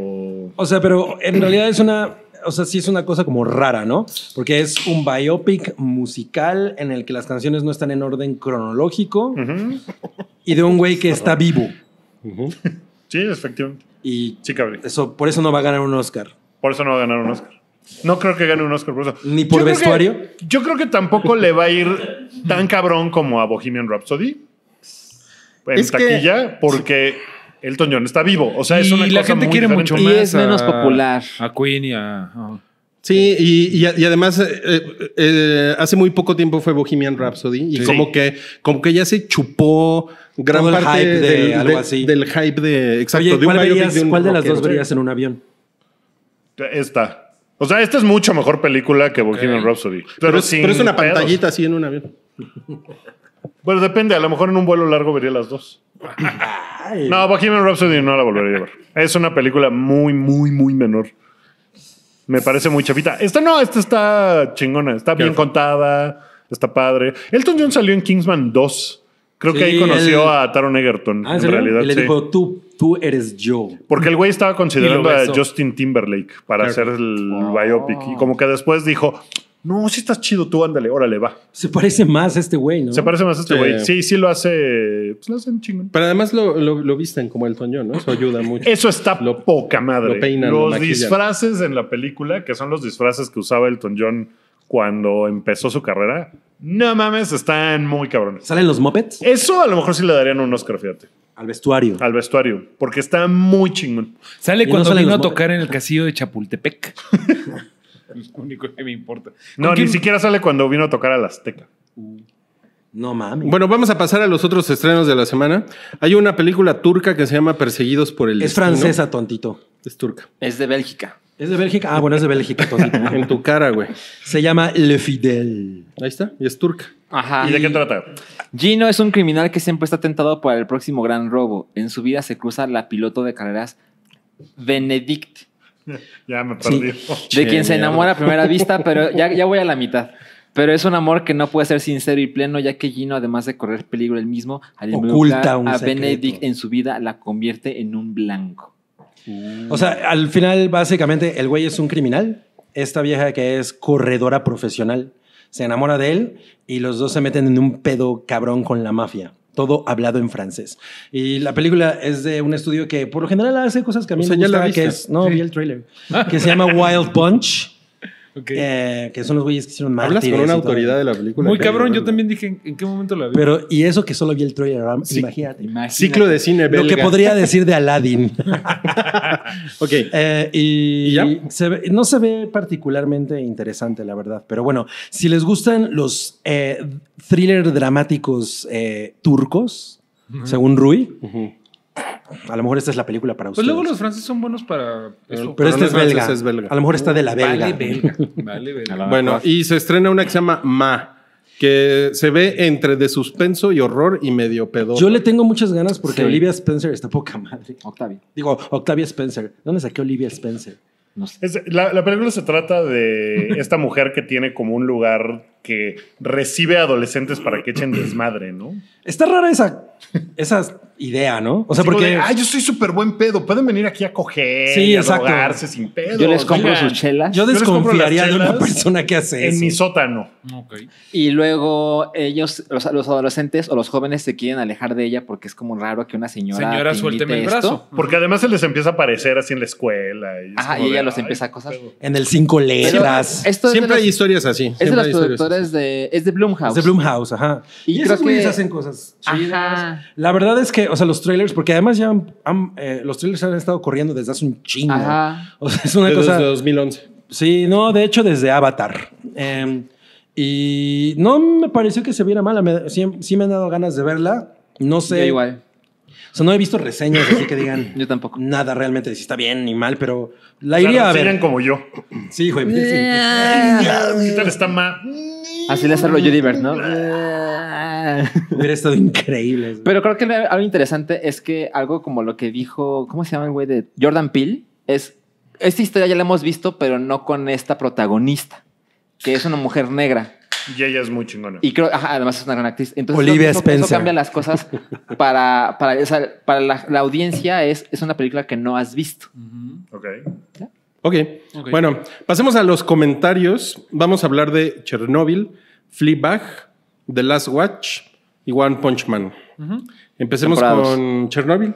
O sea, pero en realidad es una... O sea, sí es una cosa como rara, ¿no? Porque es un biopic musical en el que las canciones no están en orden cronológico y de un güey que está vivo. Sí, efectivamente. Y Eso, por eso no va a ganar un Oscar. Por eso no va a ganar un Oscar. No creo que gane un Oscar por eso. ¿Ni por vestuario? yo creo que tampoco le va a ir tan cabrón como a Bohemian Rhapsody. En taquilla, porque... El Toñón está vivo. O sea, es y una la gente quiere mucho más. Y es menos a, popular. A Queen y a. Sí, y, además eh, eh, eh, hace muy poco tiempo fue Bohemian Rhapsody y como que como que ya se chupó gran parte hype de, del, algo así. del, hype de exacto de, de ¿Cuál de las dos verías en un avión? Esta. O sea, esta es mucho mejor película que Bohemian Rhapsody. Pero, es una pantallita así en un avión. Bueno, depende. A lo mejor en un vuelo largo vería las dos. No, Bohemian Rhapsody no la volvería a llevar. Es una película muy, muy, muy menor. Me parece muy chapita Esta no, esta está chingona. Está bien contada, está padre. Elton John salió en Kingsman 2. Creo que ahí conoció a Taron Egerton. Ah, en realidad. le dijo, tú, tú eres yo. Porque el güey estaba considerando a Justin Timberlake para hacer el biopic. Y como que después dijo, no, si estás chido tú, ándale, órale, va. Se parece más a este güey, ¿no? Se parece más a este güey. Sí. sí, lo hace. Pues lo hacen chingón. Pero además lo, visten como el John, ¿no? Eso ayuda mucho. Eso está lo, poca madre. Lo peinan, los disfraces en la película, que son los disfraces que usaba el John cuando empezó su carrera, no mames, están muy cabrones. ¿Salen los mopeds? Eso a lo mejor sí le darían un Oscar, fíjate. Al vestuario. Al vestuario, porque está muy chingón. Sale cuando no vino a tocar en el casillo de Chapultepec. Es lo único que me importa. No, ni siquiera sale cuando vino a tocar a la Azteca. No mames. Bueno, vamos a pasar a los otros estrenos de la semana. Hay una película turca que se llama Perseguidos por el Es francesa, tontito. Es turca. Es de Bélgica. ¿Es de Bélgica? Ah, bueno, es de Bélgica, tontito. en tu cara, güey. Se llama Le Fidel. Ahí está, y es turca. Ajá. ¿Y de qué trata? Gino es un criminal que siempre está tentado por el próximo gran robo. En su vida se cruza la piloto de carreras Benedict ya De quien se enamora a primera vista, pero ya, voy a la mitad. Pero es un amor que no puede ser sincero y pleno, ya que Gino, además de correr peligro el mismo, al Oculta a Benedict en su vida, la convierte en un blanco. O sea, al final, básicamente, el güey es un criminal. Esta vieja que es corredora profesional se enamora de él y los dos se meten en un pedo cabrón con la mafia todo hablado en francés. Y la película es de un estudio que por lo general hace cosas que a mí me gusta, que es, no, vi el trailer, que se llama Wild Punch eh, que son los güeyes que hicieron malas Hablas con una autoridad de la película. Muy cabrón, yo, también dije ¿en, qué momento la vi. Pero, y eso que solo vi el trailer, ah, imagínate. Ciclo de cine Lo que podría decir de Aladdin. ok. Eh, y, no se ve particularmente interesante, la verdad. Pero bueno, si les gustan los eh, thriller dramáticos eh, turcos, según Rui a lo mejor esta es la película para ustedes. Pues luego los franceses son buenos para. Eso. Pero, pero este es belga. A lo mejor está de la belga. Vale, belga. Vale, bueno, y se estrena una que se llama Ma que se ve entre de suspenso y horror y medio pedo. Yo le tengo muchas ganas porque Olivia Spencer está poca madre. Octavia. Digo, Octavia Spencer. ¿Dónde saqué Olivia Spencer? No sé. la, la, película se trata de esta mujer que tiene como un lugar que recibe adolescentes para que echen desmadre, ¿no? Está rara esa, esa idea, ¿no? O sea, porque. ah, yo soy súper buen pedo. Pueden venir aquí a coger y a drogarse sin pedo. Yo les compro sus chelas. Yo desconfiaría de una persona que hace en eso. En mi sótano. Y luego ellos, los, los, adolescentes o los jóvenes se quieren alejar de ella porque es como raro que una señora. Señora, suélteme el brazo. Porque además se les empieza a aparecer así en la escuela. Y y ella los empieza a cosas. En el cinco letras. Siempre hay historias así. Es de los productores de. Es de Bloomhouse. de Bloomhouse, ajá. Y, creo que hacen cosas la verdad es que, o sea, los trailers, porque además ya eh, los trailers han estado corriendo desde hace un chingo. O sea, es una desde Desde 2011. Sí, no, de hecho, desde Avatar. Em, y no me pareció que se viera mala. sí, me han dado ganas de verla. No sé. igual. O sea, no he visto reseñas así que digan. yo tampoco. Nada realmente si está bien ni mal, pero la iría a ver. como yo. Sí, güey. ¿Qué tal está Así le hace Judy ¿no? Ah. Hubiera estado increíble. Pero creo que algo interesante es que algo como lo que dijo, ¿cómo se llama el güey de Jordan Peele? Es, esta historia ya la hemos visto, pero no con esta protagonista, que es una mujer negra. Y ella es muy chingona. Y creo, además es una gran actriz. Entonces, Olivia eso, Spencer. cambia las cosas para, para, la, audiencia. Es, es una película que no has visto. ok ok. Bueno, pasemos a los comentarios. Vamos a hablar de Chernobyl, Fleabag, The Last Watch y One Punch Man. Empecemos con Chernobyl.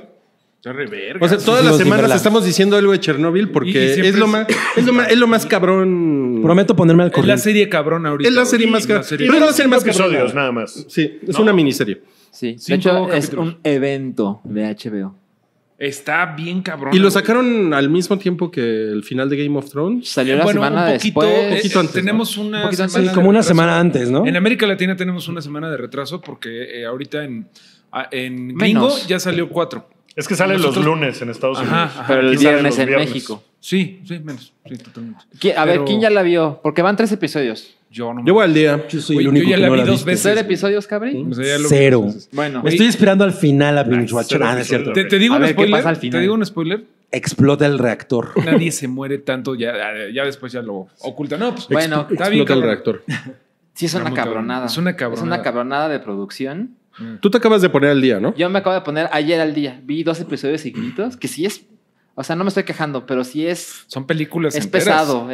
O sea, todas las semanas estamos diciendo algo de Chernobyl porque es, lo más, es, lo más, cabrón. Prometo ponerme al corriente. Es la serie cabrón ahorita. Es la serie más cabrón. es la serie más nada más. Sí, es una miniserie. Sí, de hecho, es un evento de HBO. Está bien cabrón. Y lo sacaron al mismo tiempo que el final de Game of Thrones. Salió la bueno, semana un poquito, eh, Un poquito antes, tenemos una semana como una semana antes, ¿no? En América Latina tenemos una semana de retraso porque eh, ahorita en, ah, en Gringo ya salió cuatro. Es que sale los lunes en Estados Unidos. Pero el viernes en México. Sí, sí, menos. totalmente. A ver, ¿quién ya la vio? Porque van tres episodios. Yo no Yo voy al día. Yo soy el único ya que la pues vi dos veces. Cero episodios, Cabri? Cero. Bueno, Me estoy esperando al final a Binge cierto. te, digo un spoiler. Te digo un spoiler. Explota el reactor. Nadie se muere tanto. Ya, ya después ya lo oculta. No, pues Bueno, explota el reactor. sí es una cabronada. Es una cabronada. Es una cabronada de producción. Mm. Tú te acabas de poner al día, ¿no? Yo me acabo de poner ayer al día. Vi dos episodios seguiditos que sí es o sea, no me estoy quejando, pero si es. Son películas. Es pesado.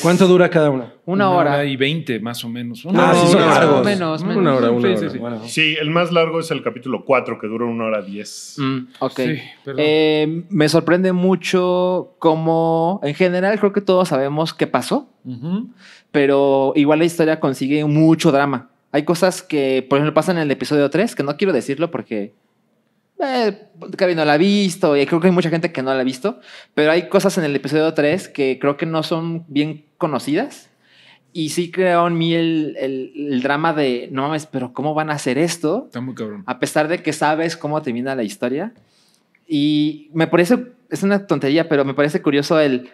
¿Cuánto dura cada una? Una, hora. y veinte, más o menos. Una ah, hora, sí, son largos. Menos, menos. Una hora, una sí, hora. Sí, el más largo es el capítulo cuatro, que dura una hora diez. Mm, ok. Eh, me sorprende mucho cómo, en general, creo que todos sabemos qué pasó, pero igual la historia consigue mucho drama. Hay cosas que, por ejemplo, pasan en el episodio 3, que no quiero decirlo porque eh, Kevin no la ha visto y creo que hay mucha gente que no la ha visto, pero hay cosas en el episodio 3 que creo que no son bien conocidas y sí creo en mí el, el, drama de, no mames, pero ¿cómo van a hacer esto? Está muy cabrón. A pesar de que sabes cómo termina la historia. Y me parece, es una tontería, pero me parece curioso el...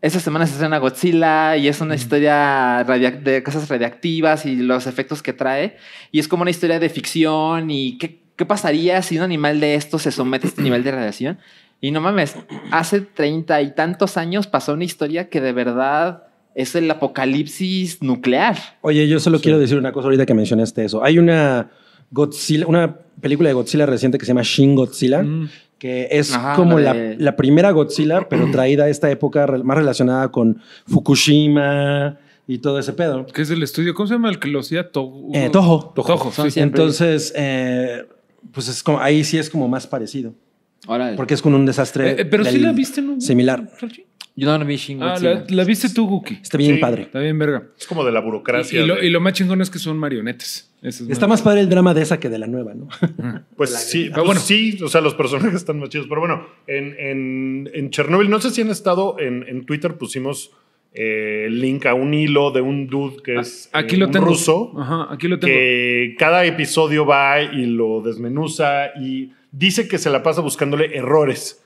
Esta semana se una Godzilla y es una historia de cosas radiactivas y los efectos que trae. Y es como una historia de ficción y qué ¿qué pasaría si un animal de estos se somete a este nivel de radiación? Y no mames, hace treinta y tantos años pasó una historia que de verdad es el apocalipsis nuclear. Oye, yo solo quiero decir una cosa ahorita que mencionaste eso. Hay una Godzilla, una película de Godzilla reciente que se llama Shin Godzilla, mm. que es como la, primera Godzilla, pero traída a esta época más relacionada con Fukushima y todo ese pedo. ¿Qué es el estudio? ¿Cómo se llama el que lo hacía? Eh, Toho. Toho. Toho. Entonces, eh, pues es como, ahí sí es como más parecido. Ahora, porque es con un desastre. Eh, eh, pero sí la viste, ¿no? Similar. Yo no, vi chingón Ah, la, viste tú, Guki. Está bien padre. Está bien, verga. Es como de la burocracia. Y, lo, más chingón es que son marionetes. está más padre el drama de esa que de la nueva, ¿no? Pues sí, pues bueno. sí, o sea, los personajes están más chidos. Pero bueno, en, en, Chernobyl, no sé si han estado, en, en Twitter pusimos eh, link a un hilo de un dude que es eh, ruso. aquí lo tengo. Que cada episodio va y lo desmenuza y dice que se la pasa buscándole errores.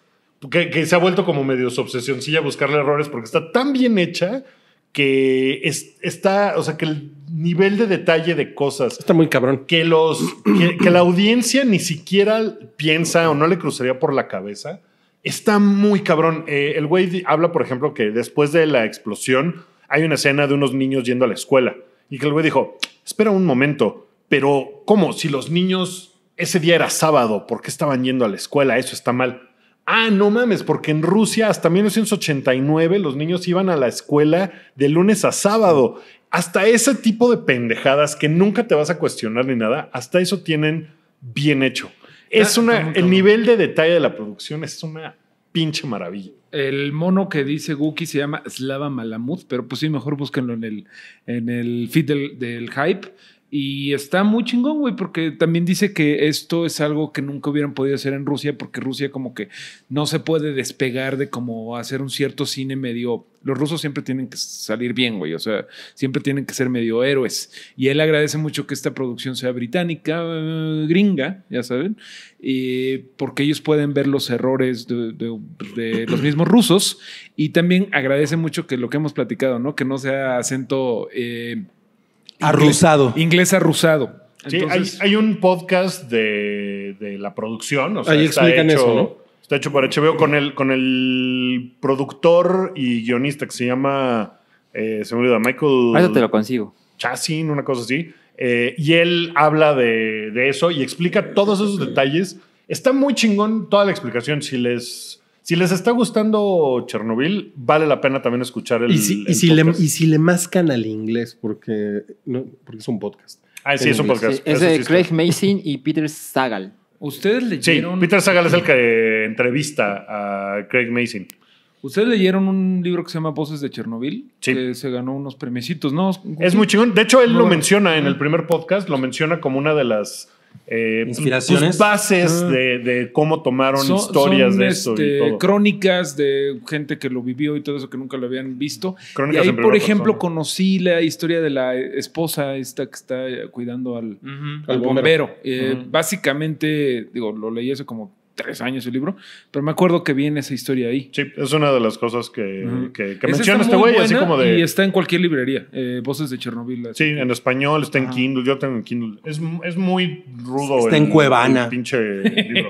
Que, que se ha vuelto como medio su obsesioncilla buscarle errores porque está tan bien hecha que está, o sea, que el nivel de detalle de cosas. Está muy cabrón. Que, los, que, que la audiencia ni siquiera piensa o no le cruzaría por la cabeza Está muy cabrón. Eh, el güey habla, por ejemplo, que después de la explosión hay una escena de unos niños yendo a la escuela y que el güey dijo, espera un momento, pero ¿cómo? Si los niños ese día era sábado, ¿por qué estaban yendo a la escuela? Eso está mal. Ah, no mames, porque en Rusia hasta 1989 los niños iban a la escuela de lunes a sábado. Hasta ese tipo de pendejadas que nunca te vas a cuestionar ni nada, hasta eso tienen bien hecho. Es una, el nivel de detalle de la producción es una pinche maravilla. El mono que dice Guki se llama Slava Malamud, pero pues sí, mejor búsquenlo en el, en el feed del hype. Y está muy chingón, güey, porque también dice que esto es algo que nunca hubieran podido hacer en Rusia, porque Rusia como que no se puede despegar de como hacer un cierto cine medio... Los rusos siempre tienen que salir bien, güey, o sea, siempre tienen que ser medio héroes. Y él agradece mucho que esta producción sea británica, gringa, ya saben, porque ellos pueden ver los errores de, los mismos rusos. Y también agradece mucho que lo que hemos platicado, ¿no? Que no sea acento... Eh, Arrusado. Inglés, arrusado. sí, hay, un podcast de, la producción. O sea, ahí explican eso, ¿no? Está hecho por HBO con el, productor y guionista que se llama. Eh, se me olvida, Michael. Ah, eso te lo consigo. Chassin, una cosa así. Eh, y él habla de, de, eso y explica todos esos detalles. Está muy chingón toda la explicación. Si les si les está gustando Chernobyl, vale la pena también escuchar el. Y si, y si, le, y mascan al inglés, porque, porque es un podcast. Ah, sí, es un podcast. es de Craig Mason y Peter Sagal. ¿Ustedes leyeron? Sí, Peter Sagal es el que entrevista a Craig Mason. ¿Ustedes leyeron un libro que se llama Voces de Chernobyl? Que se ganó unos premiecitos, ¿no? Es muy chingón. De hecho, él lo menciona en el ah. primer podcast, lo menciona como una de las eh, Inspiraciones. bases ah. de, cómo tomaron historias de esto. Este, crónicas de gente que lo vivió y todo eso que nunca lo habían visto. ahí, por ejemplo, conocí la historia de la esposa esta que está cuidando al, bombero. Eh, básicamente, digo, lo leí eso como tres años el libro, pero me acuerdo que viene esa historia ahí. Sí, es una de las cosas que, menciona este güey, así como de... Y está en cualquier librería, eh, Voces de Chernobyl. Sí, en español, está en Kindle, yo tengo en Kindle. Es, muy rudo. Está en Cuevana. El pinche libro.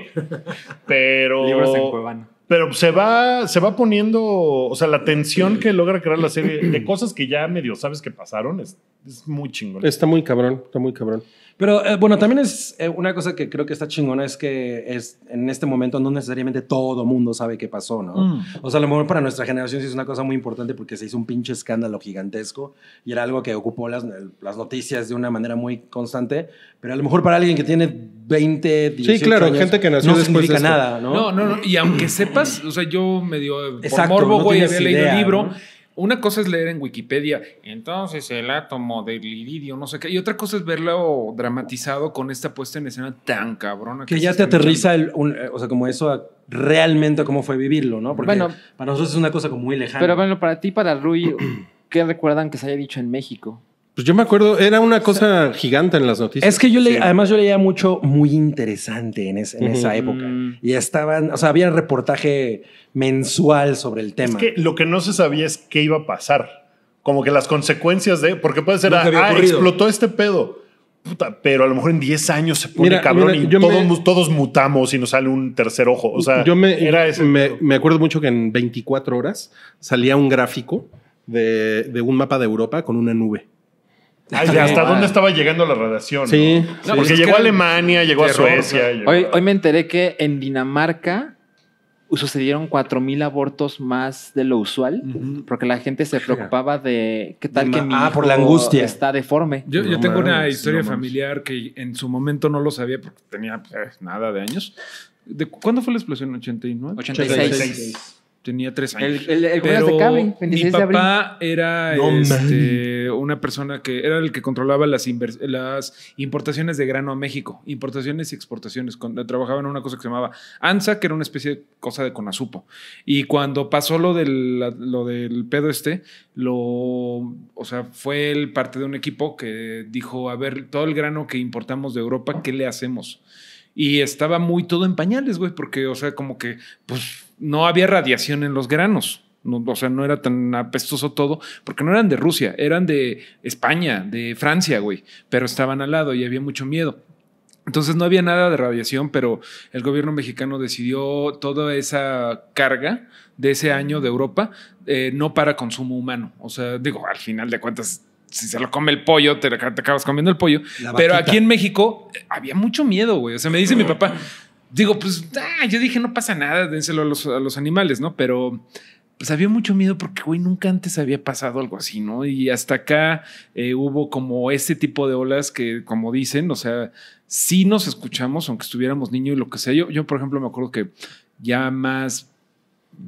pero... en Cuevana. Pero se va, se va poniendo, o sea, la tensión que logra crear la serie de cosas que ya medio sabes que pasaron, es, es muy chingón. Está muy cabrón, está muy cabrón. Pero eh, bueno, también es eh, una cosa que creo que está chingona es que es, en este momento no necesariamente todo mundo sabe qué pasó, ¿no? Mm. O sea, a lo mejor para nuestra generación sí es una cosa muy importante porque se hizo un pinche escándalo gigantesco y era algo que ocupó las, eh, las noticias de una manera muy constante, pero a lo mejor para alguien que tiene 20, 18 Sí, claro, años, gente que nació no después de nada, ¿no? No, no, no, y aunque sepas, o sea, yo medio por morbo, güey, a había leído el libro. Una cosa es leer en Wikipedia, entonces el átomo del iridio, no sé qué, y otra cosa es verlo dramatizado con esta puesta en escena tan cabrona. Que, ya te aterriza, eh, o sea, como eso a, realmente cómo fue vivirlo, ¿no? Porque bueno, para nosotros es una cosa como muy lejana. Pero bueno, para ti, para Rui, ¿qué recuerdan que se haya dicho en México? Pues yo me acuerdo, era una cosa gigante en las noticias. Es que yo leía, además yo leía mucho muy interesante en, esa época. Mm. Y estaban, o sea, había reportaje mensual sobre el tema. Es que lo que no se sabía es qué iba a pasar. Como que las consecuencias de, porque puede ser, ah, explotó este pedo. Puta, pero a lo mejor en 10 años se pone cabrón y todos, mutamos y nos sale un tercer ojo. O sea, yo me, era me, acuerdo mucho que en 24 horas salía un gráfico de un mapa de Europa con una nube ¿Hasta dónde estaba llegando la radiación? Sí. Pues porque llegó a Alemania, llegó a Suecia. hoy, hoy me enteré que en Dinamarca sucedieron 4.000 abortos más de lo usual, porque la gente se preocupaba de qué tal que mi ah, está deforme. Yo, tengo una historia familiar que en su momento no lo sabía porque tenía pues, eh, nada de años. ¿De ¿Cuándo fue la explosión? ¿89? 86. 86 tenía tres años. El, el, Pero de Cabe, mi papá era este, una persona que era el que controlaba las, importaciones de grano a México, importaciones y exportaciones. Cuando trabajaba en una cosa que se llamaba ANSA, que era una especie de cosa de CONASUPO. Y cuando pasó lo del, lo pedo este, fue el parte de un equipo que dijo, a ver, todo el grano que importamos de Europa, ¿qué le hacemos? y estaba muy todo en pañales, güey, porque, o sea, como que, pues, no había radiación en los granos. No, o sea, no era tan apestoso todo, porque no eran de Rusia, eran de España, de Francia, güey, pero estaban al lado y había mucho miedo. Entonces no había nada de radiación, pero el gobierno mexicano decidió toda esa carga de ese año de Europa eh, no para consumo humano. O sea, digo, al final de cuentas si se lo come el pollo, te, acabas comiendo el pollo. Pero aquí en México eh, había mucho miedo, güey. O sea, me dice mi papá, digo, pues ah, yo dije, no pasa nada, dénselo a los, animales, ¿no? Pero pues había mucho miedo porque, güey, nunca antes había pasado algo así, ¿no? Y hasta acá eh, hubo como ese tipo de olas que, como dicen, o sea, si nos escuchamos, aunque estuviéramos niños y lo que sea. Yo, yo, por ejemplo, me acuerdo que ya más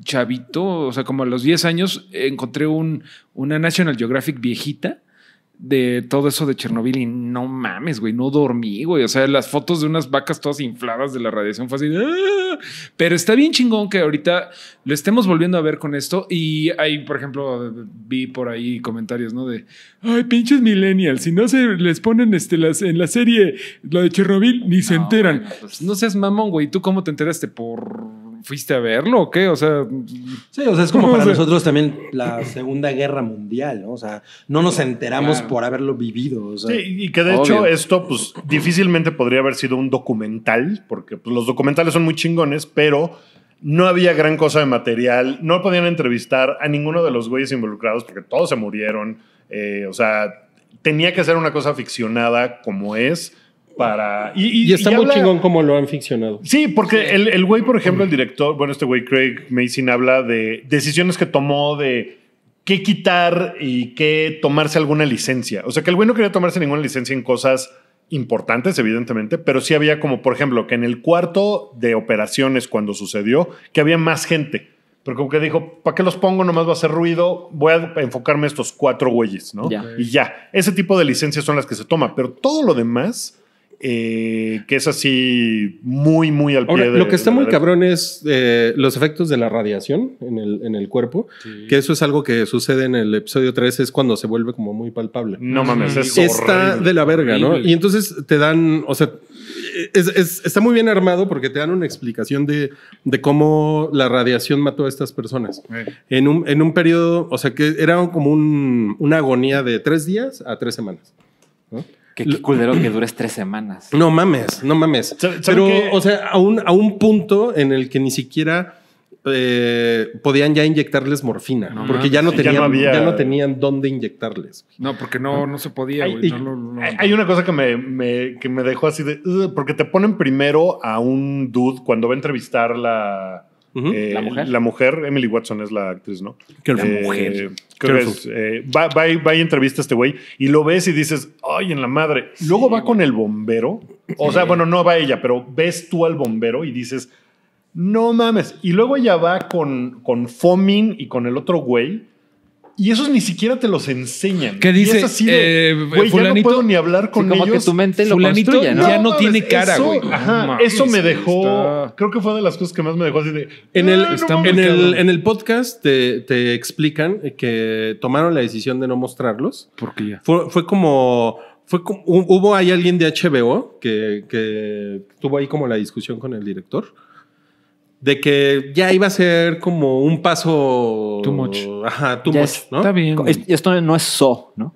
chavito, o sea, como a los 10 años, encontré un, una National Geographic viejita de todo eso de Chernobyl y no mames, güey, no dormí, güey. O sea, las fotos de unas vacas todas infladas de la radiación fue así. Ah". Pero está bien chingón que ahorita lo estemos volviendo a ver con esto. Y hay, por ejemplo, vi por ahí comentarios, ¿no? De, ay, pinches millennials, si no se les ponen este, las, en la serie, Lo de Chernobyl, ni se enteran. Pues no seas mamón, güey. ¿Tú cómo te enteraste? Por ¿Fuiste a verlo o qué? O sea. Sí, o sea, es como para nosotros también la Segunda Guerra Mundial, ¿no? O sea, no nos enteramos por haberlo vivido. sí, y que de hecho esto, pues difícilmente podría haber sido un documental, porque pues, los documentales son muy chingones, pero no había gran cosa de material, no podían entrevistar a ninguno de los güeyes involucrados porque todos se murieron. Eh, o sea, tenía que ser una cosa ficcionada como es para... Y, está muy chingón como lo han ficcionado. Sí, porque El, güey, por ejemplo, el director, bueno, este güey Craig Mason habla de decisiones que tomó de qué quitar y qué tomarse alguna licencia. O sea, que el güey no quería tomarse ninguna licencia en cosas importantes, evidentemente, pero sí había como, por ejemplo, que en el cuarto de operaciones cuando sucedió, que había más gente. Pero como que dijo, ¿para qué los pongo? Nomás va a hacer ruido. Voy a enfocarme a estos cuatro güeyes, ¿no? Y ya. Ese tipo de licencias son las que se toma, pero todo lo demás eh, que es así muy, muy al pie de, Lo que está muy cabrón es eh, los efectos de la radiación en el, en el cuerpo, que eso es algo que sucede en el episodio 3, es cuando se vuelve como muy palpable. No mames, es Está de la verga, ¿no? Y entonces te dan, o sea, está muy bien armado porque te dan una explicación de, de cómo la radiación mató a estas personas. Eh. En, un, en un periodo, o sea, que era como un, una agonía de tres días a tres semanas. ¿no? Qué, culero que dures tres semanas. No mames, no mames. Pero, o sea, a un, a un punto en el que ni siquiera... Eh, podían ya inyectarles morfina, porque ya no, tenían, ya, no tenían dónde inyectarles. No, porque no, no se podía. Hay, una cosa que me, que me dejó así de... porque te ponen primero a un dude cuando va a entrevistar la eh, ¿La, mujer? Emily Watson es la actriz, ¿no? Que la eh, mujer. Creo es, eh, va, va, va, y entrevista a este güey y lo ves y dices, ay, en la madre. Luego va con el bombero. O sea, bueno, no va ella, pero ves tú al bombero y dices, no mames. Y luego ella va con, con Fomin y con el otro güey y esos ni siquiera te los enseñan. Que dice? así eh, ya no puedo ni hablar con ellos. tu mente lo Ya no, tiene cara, güey. eso me dejó. Creo que fue una de las cosas que más me dejó así de. En el, ah, podcast te, explican que tomaron la decisión de no mostrarlos. porque ya? Fue, como. hubo ahí alguien de HBO que, que tuvo ahí como la discusión con el director de que ya iba a ser como un paso. Too much. Ajá, too much, Está bien. Esto no es so, ¿no?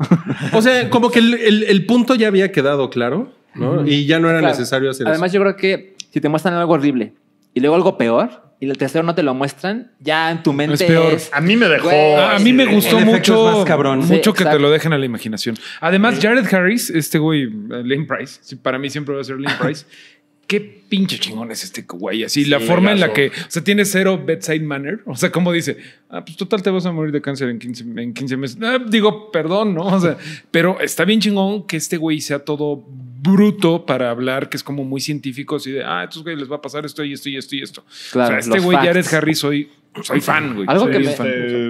o sea, como que el, el, punto ya había quedado claro, ¿no? Y ya no era necesario hacer Además, yo creo que si te muestran algo horrible y luego algo peor. Y el tercero no te lo muestran, ya en tu mente. Es peor. a mí me dejó. Ah, a mí me gustó mucho. Más cabrón. Mucho que te lo dejen a la imaginación. Además, Jared Harris, este güey, eh, Lane Price, para mí siempre va a ser Lane Price qué pinche chingón es este güey. Así, la forma en la que, o sea, tiene cero bedside manner. O sea, como dice, ah, pues total te vas a morir de cáncer en 15, en 15 meses. Ah, digo, perdón, ¿no? O sea, pero está bien chingón que este güey sea todo bruto para hablar, que es como muy científico, así de, ah, estos güeyes les va a pasar esto y esto y esto y esto. Claro, o sea, este güey Jared Harry soy, fan, güey. Algo que fan, este,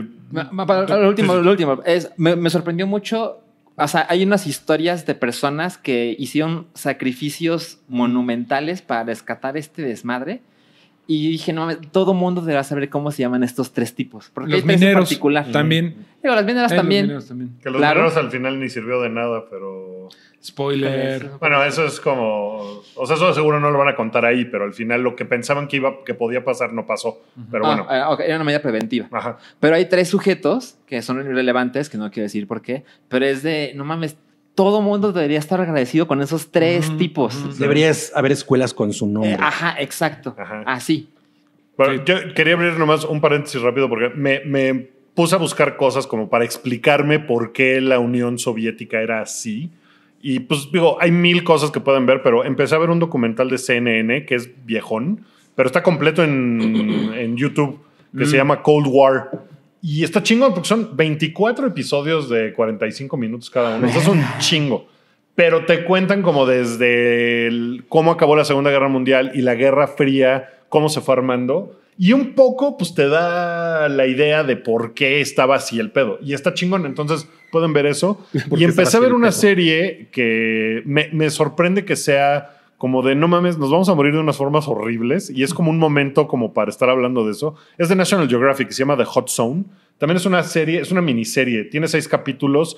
último, lo último, me, me sorprendió mucho o sea, hay unas historias de personas que hicieron sacrificios monumentales para rescatar este desmadre y dije, no, todo mundo deberá saber cómo se llaman estos tres tipos. Porque los mineros particular. también. Digo, las mineras también. Los mineros también. Que los mineros al final ni sirvió de nada, pero... Spoiler. Bueno, eso es como... O sea, eso seguro no lo van a contar ahí, pero al final lo que pensaban que, iba, que podía pasar no pasó. Pero bueno. Ah, eh, era una medida preventiva. Ajá. Pero hay tres sujetos que son irrelevantes, que no quiero decir por qué, pero es de, no mames, todo mundo debería estar agradecido con esos tres tipos. Deberías haber escuelas con su eh, nombre. ajá, exacto. Así. yo quería abrir nomás un paréntesis rápido porque me, puse a buscar cosas como para explicarme por qué la Unión Soviética era así. Y pues digo, hay mil cosas que pueden ver, pero empecé a ver un documental de CNN que es viejón, pero está completo en, YouTube, que se mm. llama Cold War y está chingón porque son 24 episodios de 45 minutos cada uno. Eso es un chingo. Pero te cuentan como desde cómo acabó la Segunda Guerra Mundial y la Guerra Fría, cómo se fue armando. Y un poco, pues te da la idea de por qué estaba así el pedo. Y está chingón. Entonces pueden ver eso. Y empecé a ver una serie que me sorprende que sea como de no mames, nos vamos a morir de unas formas horribles y es como un momento como para estar hablando de eso. Es de National Geographic, se llama The Hot Zone. También es una serie, es una miniserie, tiene seis capítulos.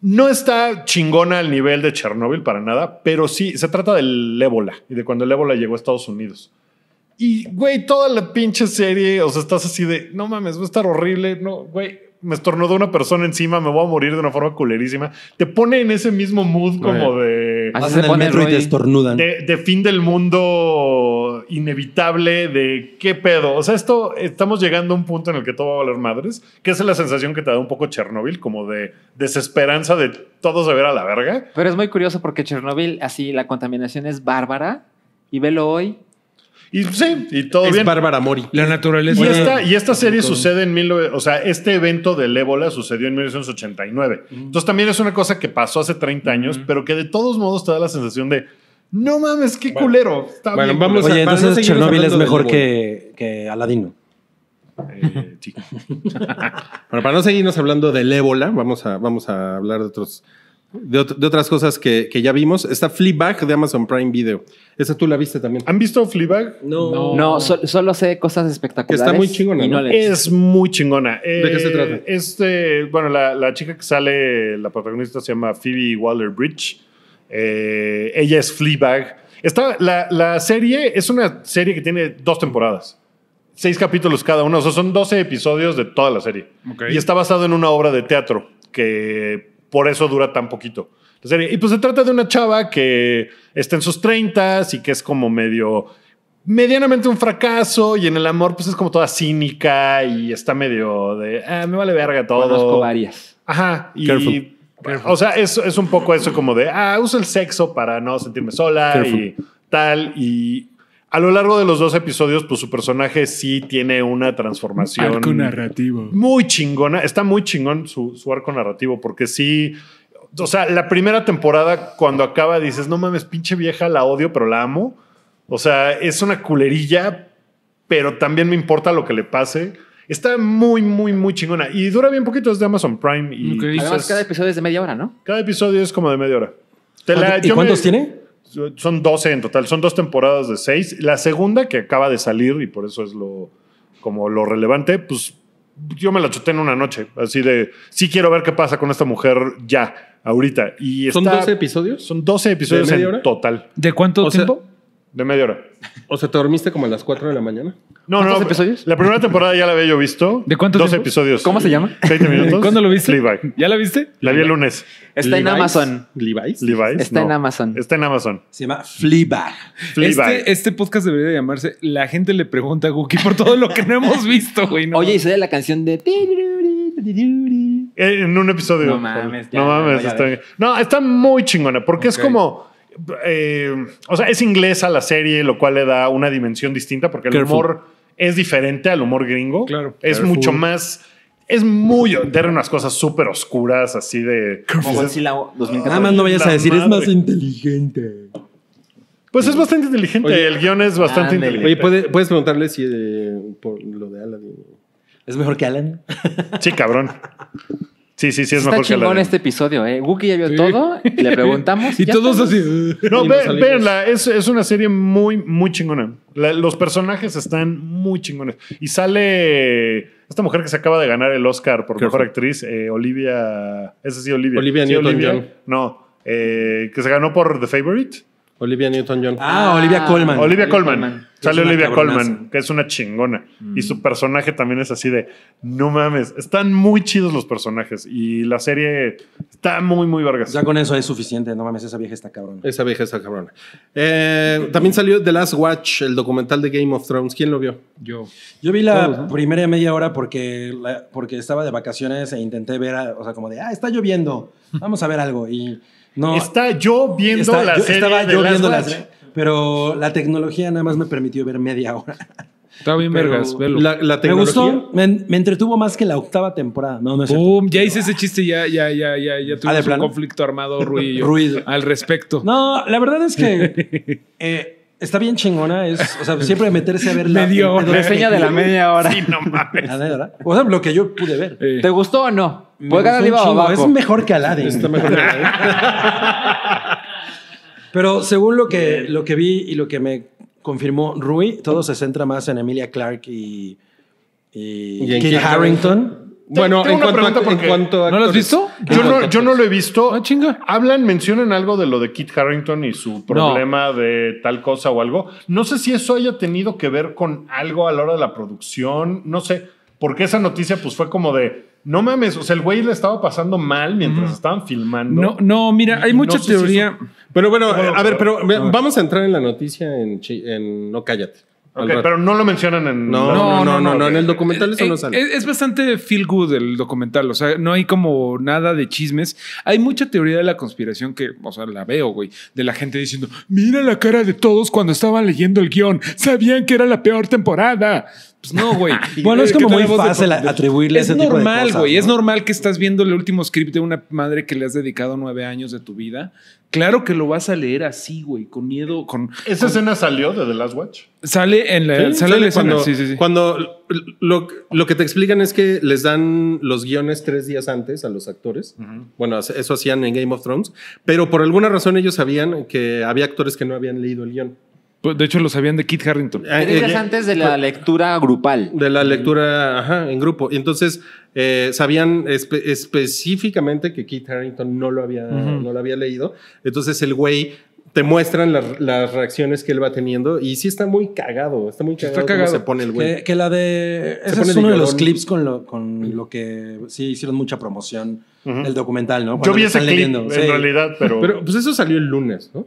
No está chingona al nivel de Chernobyl para nada, pero sí, se trata del ébola y de cuando el ébola llegó a Estados Unidos. Y, güey, toda la pinche serie, o sea, estás así de, no mames, va a estar horrible, no, güey, me estornudó una persona encima, me voy a morir de una forma culerísima. Te pone en ese mismo mood como de. Hacen el metro y te estornudan. De, fin del mundo inevitable, de qué pedo. O sea, esto estamos llegando a un punto en el que todo va a valer madres, ¿Qué es la sensación que te da un poco Chernobyl, como de desesperanza de todos de ver a la verga. Pero es muy curioso porque Chernobyl, así, la contaminación es bárbara y velo hoy y sí, y todo es Bárbara Mori. La naturaleza. Y, esta, serie sucede en mil, o sea, este evento del ébola sucedió en 1989. Entonces también es una cosa que pasó hace 30 años, pero que de todos modos te da la sensación de no mames, qué culero. bueno, bien, vamos Oye, entonces Chernobyl es mejor que, Aladino. Eh, sí. bueno, para no seguirnos hablando del ébola, vamos a, vamos a hablar de otros de, otras cosas que, que, ya vimos. Está Fleabag de Amazon Prime Video. Esa tú la viste también. ¿Han visto Fleabag? No. No, solo sé cosas espectaculares. está muy chingona. Es muy chingona. ¿De qué se eh, trata? Este, bueno, la, la, chica que sale, la protagonista se llama Phoebe Waller-Bridge. Eh, ella es Fleabag. Está, la, la serie es una serie que tiene dos temporadas seis capítulos cada uno. O sea, son 12 episodios de toda la serie. Y está basado en una obra de teatro que por eso dura tan poquito Y pues se trata de una chava que está en sus 30 y que es como medio medianamente un fracaso y en el amor pues es como toda cínica y está medio de ah, me vale verga todo. Conozco varias. Ajá. Y, O sea, es, es, un poco eso como de ah, uso el sexo para no sentirme sola y tal. Y a lo largo de los dos episodios, pues su personaje sí tiene una transformación. Arco narrativo. Muy chingona. Está muy chingón su, arco narrativo, porque sí. O sea, la primera temporada, cuando acaba, dices, no mames, pinche vieja, la odio, pero la amo. O sea, es una culerilla, pero también me importa lo que le pase. Está muy, muy, muy chingona. Y dura bien poquito, es de Amazon Prime. Y Además, cada episodio es de media hora, ¿no? Cada episodio es como de media hora. ¿Y cuántos tiene? son 12 en total, son dos temporadas de seis. La segunda que acaba de salir y por eso es lo como lo relevante, pues yo me la chuté en una noche, así de, sí quiero ver qué pasa con esta mujer ya, ahorita. Y ¿Son 12 episodios? Son 12 episodios en total. ¿De cuánto tiempo? De media hora. O se ¿te dormiste como a las 4 de la mañana? No, no. episodios? La primera temporada ya la había yo visto. ¿De cuántos? Dos episodios. ¿Cómo se llama? 20 minutos. ¿Cuándo lo viste? Levi. ¿Ya la viste? La vi el lunes. Está en Amazon. ¿Levi's? Está en Amazon. Está en Amazon. Se llama Fleabag. Este, este, podcast debería llamarse La gente le pregunta a Guki por todo lo que no hemos visto, güey. Oye, y sale la canción de... Eh, en un episodio. No mames. no mames. Está... No, está muy chingona porque es como eh, o sea, es inglesa la serie, lo cual le da una dimensión distinta porque el humor es diferente al humor gringo. Claro. Es mucho más. Es muy. Tiene unas cosas súper oscuras, así de. Como pues, Nada más no vayas a decir, es más inteligente. Pues es bastante inteligente. el guión es bastante inteligente. Oye, ¿puedes, preguntarle si eh, por lo de Alan. ¿Es mejor que Alan? Sí, cabrón. Sí, sí, sí, es mejor que la. este episodio, ¿eh? Wookie ya vio todo, le preguntamos. y todos así. No, es, es, una serie muy, muy chingona. los personajes están muy chingones. Y sale esta mujer que se acaba de ganar el Oscar por mejor actriz, eh, Olivia. Esa sí, Olivia. Olivia sí, Newton Olivia. John. No, eh, que se ganó por The Favorite. Olivia Newton-John. Ah, Olivia ah. Colman. Olivia, Colman. Sale Olivia Colman, que es una chingona. Y su mm. personaje también es así de, no mames, están muy chidos los personajes. Y la serie está muy, muy vergas. Ya con eso es suficiente, no mames, esa vieja está cabrona. Esa vieja está cabrona. Eh, también salió The Last Watch, el documental de Game of Thrones. ¿Quién lo vio? Yo. Yo vi la primera media hora porque, porque estaba de vacaciones e intenté ver, o sea, como de, ah, está lloviendo, vamos a ver algo. Y no, está yo viendo la Estaba de yo viendo pero la tecnología nada más me permitió ver media hora. Está bien, vergas, velo. me gustó, me, entretuvo más que la octava temporada. ya hice ese chiste, ya, ya, ya, ya, ya ah, un conflicto armado, Ruido. al respecto. No, la verdad es que eh, está bien chingona. Es, o sea, siempre meterse a ver la reseña de la media hora. Sí, no mames. o sea, lo que yo pude ver. ¿Te gustó o no? ganar Es mejor que Aladdin. Pero según lo que, vi y lo que me confirmó Rui, todo se centra más en Emilia Clark y, y, Harrington bueno, en, cuanto a, ¿No lo has visto? Yo no, yo no, lo he visto. Ah, chinga. Hablan, mencionan algo de lo de Kit Harrington y su problema de tal cosa o algo. No sé si eso haya tenido que ver con algo a la hora de la producción. No sé. Porque esa noticia, pues fue como de. No mames, o sea, el güey le estaba pasando mal mientras estaban filmando. No, no, mira, hay mucha teoría. Pero bueno, a ver, pero, vamos a entrar en la noticia en, en No Cállate. Okay, pero no lo mencionan en. No, no, no, no, en el eh, documental eso eh, no sale. Es, eh, es, bastante feel good el documental. O sea, no hay como nada de chismes. Hay mucha teoría de la conspiración que, o sea, la veo, güey, de la gente diciendo: Mira la cara de todos cuando estaban leyendo el guión. Sabían que era la peor temporada. Pues no, güey. bueno, es como muy fácil atribuirle es ese normal, tipo de Es normal, güey. Es normal que estás viendo el último script de una madre que le has dedicado nueve años de tu vida. Claro que lo vas a leer así, güey, con miedo, con. Esa escena salió de The Last Watch. Sale en la. escena. sale, cuando, cuando lo, que te explican es que les dan los guiones tres días antes a los actores. Bueno, eso hacían en Game of Thrones. Pero por alguna razón ellos sabían que había actores que no habían leído el guión. Pues, de hecho, lo sabían de Kit Harrington. Ah, eh, antes de eh, la lectura grupal. De la lectura, ajá, en grupo. Y entonces, eh, sabían específicamente que Kit Harrington no lo había, no lo había leído. Entonces, el güey te muestran las, reacciones que él va teniendo y sí está muy cagado, está muy cagado, se pone el güey. Que, la de... Ese es uno de, los clips con lo, con lo que sí hicieron mucha promoción El documental, ¿no? Yo vi ese clip, en realidad, pero... Pero pues eso salió el lunes, ¿no?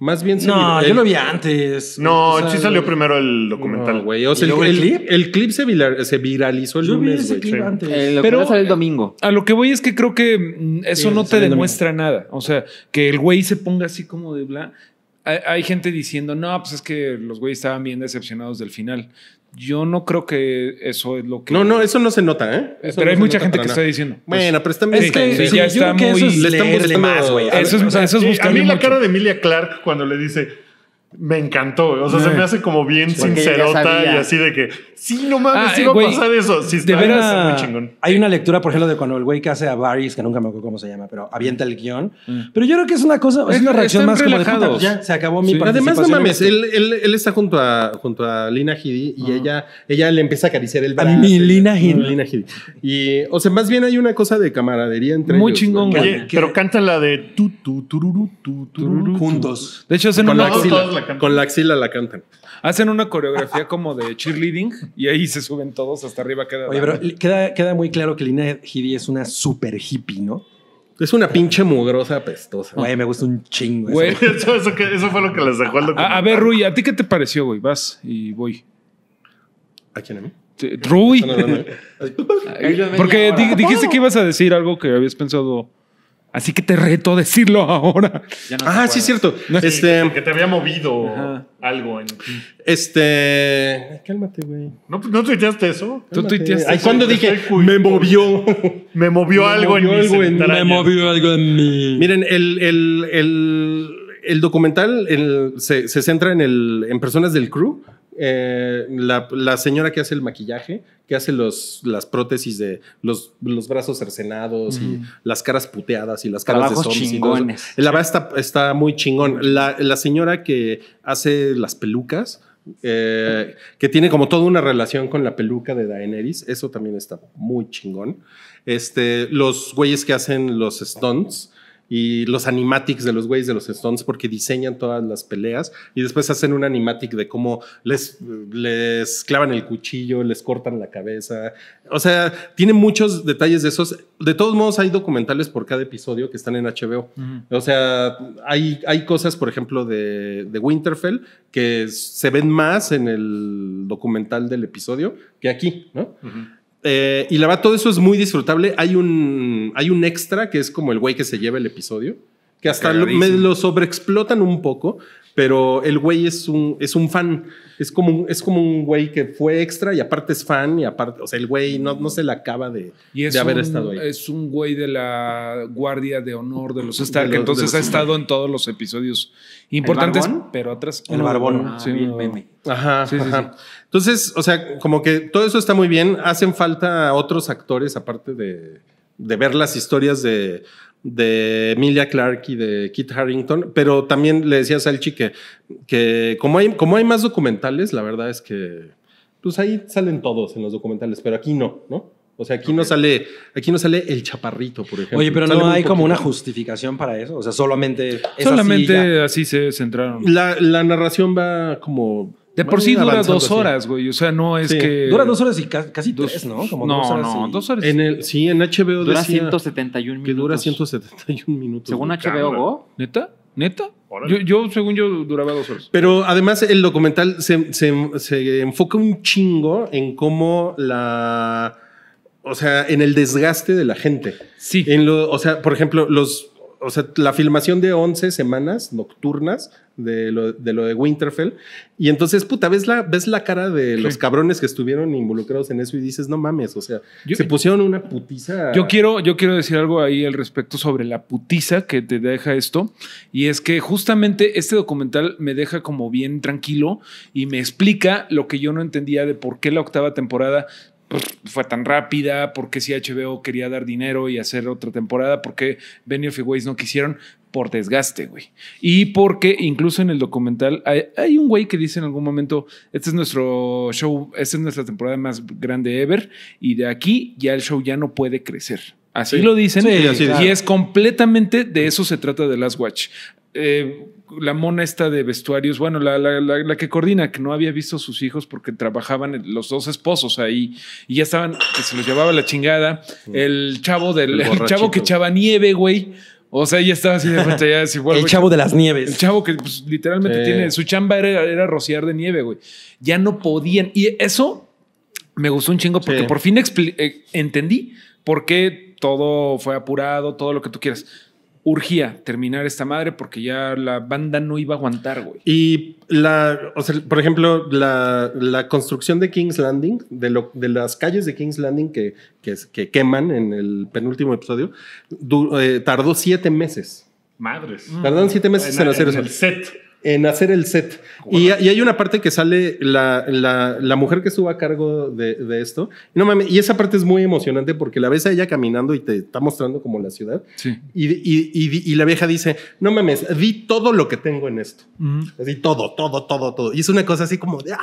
Más bien No, yo lo vi antes. No, sí salió primero el documental. el, clip? se, viralizó el lunes, eh, Pero el domingo. A lo que voy es que creo que mm, eso no te demuestra nada. O sea, que el güey se ponga así como de bla. Hay, hay gente diciendo, no, pues es que los güeyes estaban bien decepcionados del final. Yo no creo que eso es lo que. No, no, eso no se nota, ¿eh? pero hay mucha gente que está diciendo. Pues, bueno, pero está Es que está muy. le más, A mí la cara de Emilia Clark cuando le dice. Me encantó, o sea, se me hace como bien sincerota y así de que Sí, no mames, ah, a pasar eso. Si de muy chingón. Hay una lectura, por ejemplo, de cuando el güey que hace a Varys, que nunca me acuerdo cómo se llama, pero avienta el guión. Mm. Pero yo creo que es una cosa, es, eh, una reacción más como de puta, se acabó mi participación. Además, no mames, él, él, él, está junto a, junto a Lina Hidi y ella, ella le empieza a acariciar el brazo. A mi Lina Hidi. Mm, y, o sea, más bien hay una cosa de camaradería entre ellos. Muy chingón, güey. Pero canta la de tu, tu, tururu, tu, juntos. De hecho, hacen con la axila la cantan. Hacen una coreografía como de cheerleading y ahí se suben todos hasta arriba. Queda Oye, pero queda, queda muy claro que Lina Gidi es una super hippie, ¿no? Es una pinche mugrosa apestosa. Güey, me gusta un chingo. Eso, fue lo que les dejó al a, a, ver, Rui, ¿a ti qué te pareció, güey? Vas y voy. ¿A quién a mí? Rui. Porque dijiste que ibas a decir algo que habías pensado Así que te reto a decirlo ahora. ah, sí, es cierto. este, porque te había movido algo en Este. Cálmate, güey. ¿No, ¿No tuiteaste eso? Tú tuiteaste. Ay, ¿Cuándo dije, me movió. me movió algo en mí. me movió algo en mí. Miren, el, el, el, el documental se, se, centra en, el, en personas del crew eh, la, señora que hace el maquillaje, que hace los, las prótesis de los, los brazos cercenados y mm. las caras puteadas y las caras de zombies. Chingones. la verdad está, está muy chingón. La, señora que hace las pelucas. Eh, que tiene como toda una relación con la peluca de Daenerys, eso también está muy chingón. Este, los güeyes que hacen los stunts, y los animatics de los güeyes de los Stones porque diseñan todas las peleas y después hacen un animatic de cómo les, les clavan el cuchillo, les cortan la cabeza. O sea, tiene muchos detalles de esos. De todos modos, hay documentales por cada episodio que están en HBO. O sea, hay, hay cosas, por ejemplo, de, Winterfell que se ven más en el documental del episodio que aquí, ¿no? Eh, y la verdad, todo eso es muy disfrutable. Hay un, hay un extra que es como el güey que se lleva el episodio, que hasta lo, me lo sobreexplotan un poco, pero el güey es un, es un fan. Es como un, es como un güey que fue extra y aparte es fan y aparte, o sea, el güey no, no se la acaba de, de haber estado ahí. Es un güey de la Guardia de Honor de los Stark, entonces ha estado en todos los episodios importantes, pero otras. El barbón, sí, ah, meme. Ajá, sí, sí, ajá. Entonces, o sea, como que todo eso está muy bien. Hacen falta otros actores, aparte de, ver las historias de, Emilia Clarke y de Kit Harrington, pero también le decía a Salchi que, como, hay, como hay más documentales, la verdad es que pues ahí salen todos en los documentales, pero aquí no, ¿no? O sea, aquí no sale, aquí no sale el chaparrito, por ejemplo. Oye, pero no hay como una justificación para eso. O sea, solamente. solamente así, se centraron. la, narración va como de por sí dura dos horas, güey. O sea, no es que. Dura dos horas y casi dos, tres, ¿no? Como no, dos horas no, y... dos horas. sí, en HBO dura 171 minutos. Que dura 171 minutos. Según HBO ¿Neta? ¿Neta? Yo, yo, según yo, duraba dos horas. Pero además el documental se, se, se enfoca un chingo en cómo la o sea, en el desgaste de la gente. Sí. o sea, por ejemplo, los o sea, la filmación de 11 semanas nocturnas de lo, de Winterfell. Y entonces, puta, ves la, ves la cara de los cabrones que estuvieron involucrados en eso y dices, no mames, o sea, se pusieron una putiza. Yo quiero, yo quiero decir algo ahí al respecto sobre la putiza que te deja esto. Y es que justamente este documental me deja como bien tranquilo y me explica lo que yo no entendía de por qué la octava temporada pues, fue tan rápida, porque si HBO quería dar dinero y hacer otra temporada, porque Benioff y Weiss no quisieron, por desgaste, güey. Y porque incluso en el documental hay, un güey que dice en algún momento, este es nuestro show, esta es nuestra temporada más grande ever y de aquí ya el show ya no puede crecer. Así lo dicen eh, y, es completamente de eso se trata de Last Watch. Eh, la mona esta de vestuarios, bueno, la, la, la, que coordina, que no había visto a sus hijos porque trabajaban los dos esposos ahí y ya estaban, que se los llevaba la chingada. Mm. El chavo del chavo que echaba nieve, güey. O sea, ya estaba así de frente, ya es el chavo de las nieves. El chavo que pues, literalmente tiene, su chamba era, rociar de nieve, güey. Ya no podían. Y eso me gustó un chingo porque por fin eh, entendí por qué todo fue apurado, todo lo que tú quieras urgía terminar esta madre porque ya la banda no iba a aguantar, güey. Y la, o sea, por ejemplo, la, la construcción de King's Landing, de, lo, de las calles de King's Landing que, que, queman en el penúltimo episodio, eh, tardó siete meses. Madres. Tardaron siete meses en, hacer El set en hacer el set. Y, hay una parte que sale la, mujer que estuvo a cargo de, esto. No y esa parte es muy emocionante porque la ves a ella caminando y te está mostrando como la ciudad. Y, la vieja dice, no mames, di todo lo que tengo en esto. di todo, todo, todo, todo. Y es una cosa así como de... Ah,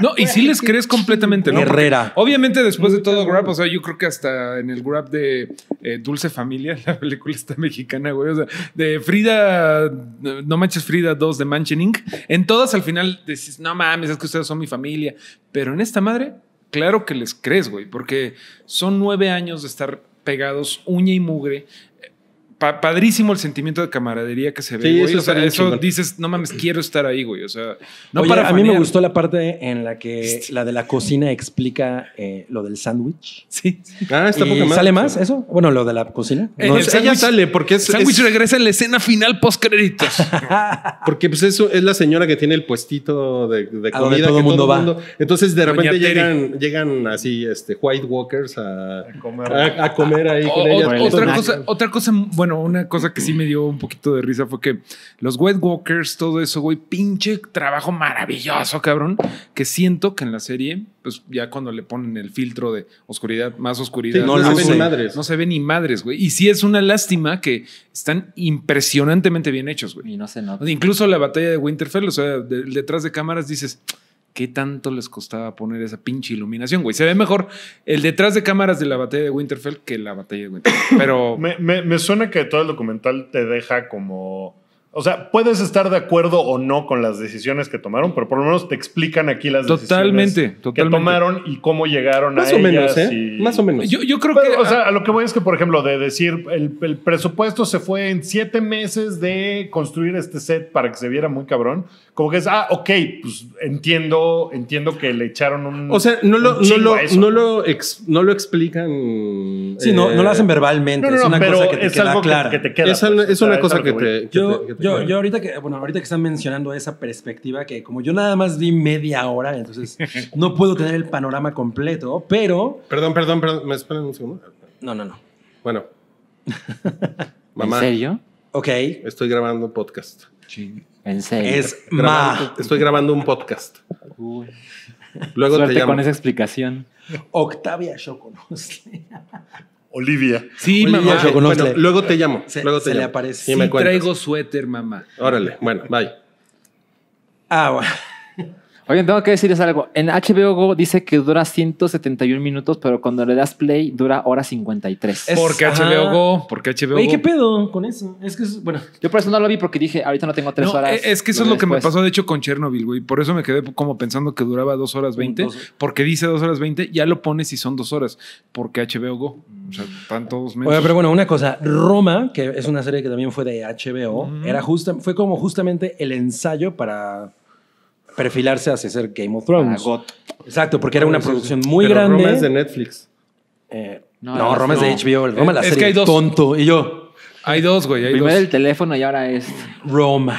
no, y si les crees completamente, ¿no? Herrera. obviamente después de todo Grab, o sea, yo creo que hasta en el Grab de eh, Dulce Familia, la película está mexicana, güey, o sea, de Frida, no manches Frida 2 de mayo en todas al final decís no mames, es que ustedes son mi familia. Pero en esta madre, claro que les crees, güey, porque son nueve años de estar pegados uña y mugre padrísimo el sentimiento de camaradería que se ve, sí, Eso, o eso dices, no mames, quiero estar ahí, güey. O sea, no para. A mí me gustó la parte en la que la de la cocina explica eh, lo del sándwich. Sí. Ah, está poco ¿Sale más eso? Bueno, lo de la cocina. Eh, el sándwich sale porque es. Sándwich regresa en la escena final post créditos. porque pues eso es la señora que tiene el puestito de, comida. mundo va. Entonces de repente llegan, llegan así, este, White Walkers a, comer, ahí con ella. Otra cosa, otra cosa, bueno bueno, una cosa que sí me dio un poquito de risa fue que los White Walkers, todo eso, güey, pinche trabajo maravilloso, cabrón, que siento que en la serie, pues ya cuando le ponen el filtro de oscuridad, más oscuridad, no, se ve ni madres. No se ni madres, güey. Y sí es una lástima que están impresionantemente bien hechos, güey. Y no se nota. Incluso la batalla de Winterfell, o sea, detrás de cámaras dices ¿Qué tanto les costaba poner esa pinche iluminación, güey? Se ve mejor el detrás de cámaras de la batalla de Winterfell que la batalla de Winterfell. Pero. me, suena que todo el documental te deja como. O sea, puedes estar de acuerdo o no con las decisiones que tomaron, pero por lo menos te explican aquí las decisiones que tomaron y cómo llegaron Más o Menos, ¿eh? Más o menos. Yo, yo creo que. O sea, lo que voy es que, por ejemplo, de decir el, el, presupuesto se fue en siete meses de construir este set para que se viera muy cabrón como que es, ah, ok, pues entiendo, entiendo que le echaron un. O sea, no lo, no lo, no lo, explican. Sí, no, no lo hacen eh, verbalmente. es una cosa que te queda pues, algo clara. es, es, una cosa que, te, yo, yo, ahorita que, bueno, ahorita que están mencionando esa perspectiva, que como yo nada más di media hora, entonces no puedo tener el panorama completo, pero. Perdón, perdón, perdón. ¿Me esperan un segundo? No, no, no. Bueno. Mamá. ¿En serio? Ok. Estoy grabando un podcast. En serio. Es más, estoy grabando un podcast. Luego te llamo. con esa explicación. Octavia conozco. Olivia. Sí, mamá. Yo luego te llamo. Se, luego te le aparece. y me traigo suéter, mamá. Órale. Bueno, bye. Ah, bueno. Oye, tengo que decirles algo. En HBO Go dice que dura 171 minutos, pero cuando le das play dura hora 53. Porque ¿Por qué HBO Go? ¿Por HBO Go. ¿Y ¿qué pedo con eso? Es que, es, bueno. Yo por eso no lo vi porque dije, ahorita no tengo tres horas. E- es que eso es lo que me pasó, de hecho, con Chernobyl, güey. Por eso me quedé como pensando que duraba dos horas 20, porque dice dos horas 20, ya lo pones y son dos horas. Porque HBO Go. O sea, están todos menos. Oye, pero bueno, una cosa. Roma, que es una serie que también fue de HBO, era fue como justamente el ensayo para perfilarse hacia ser Game of Thrones. Exacto, porque era una producción muy grande. Roma es de Netflix. Eh, no, Roma es de HBO. Roma es la serie, que hay dos. tonto. Y yo. Hay dos, güey. Primero el teléfono y ahora es. Este. Roma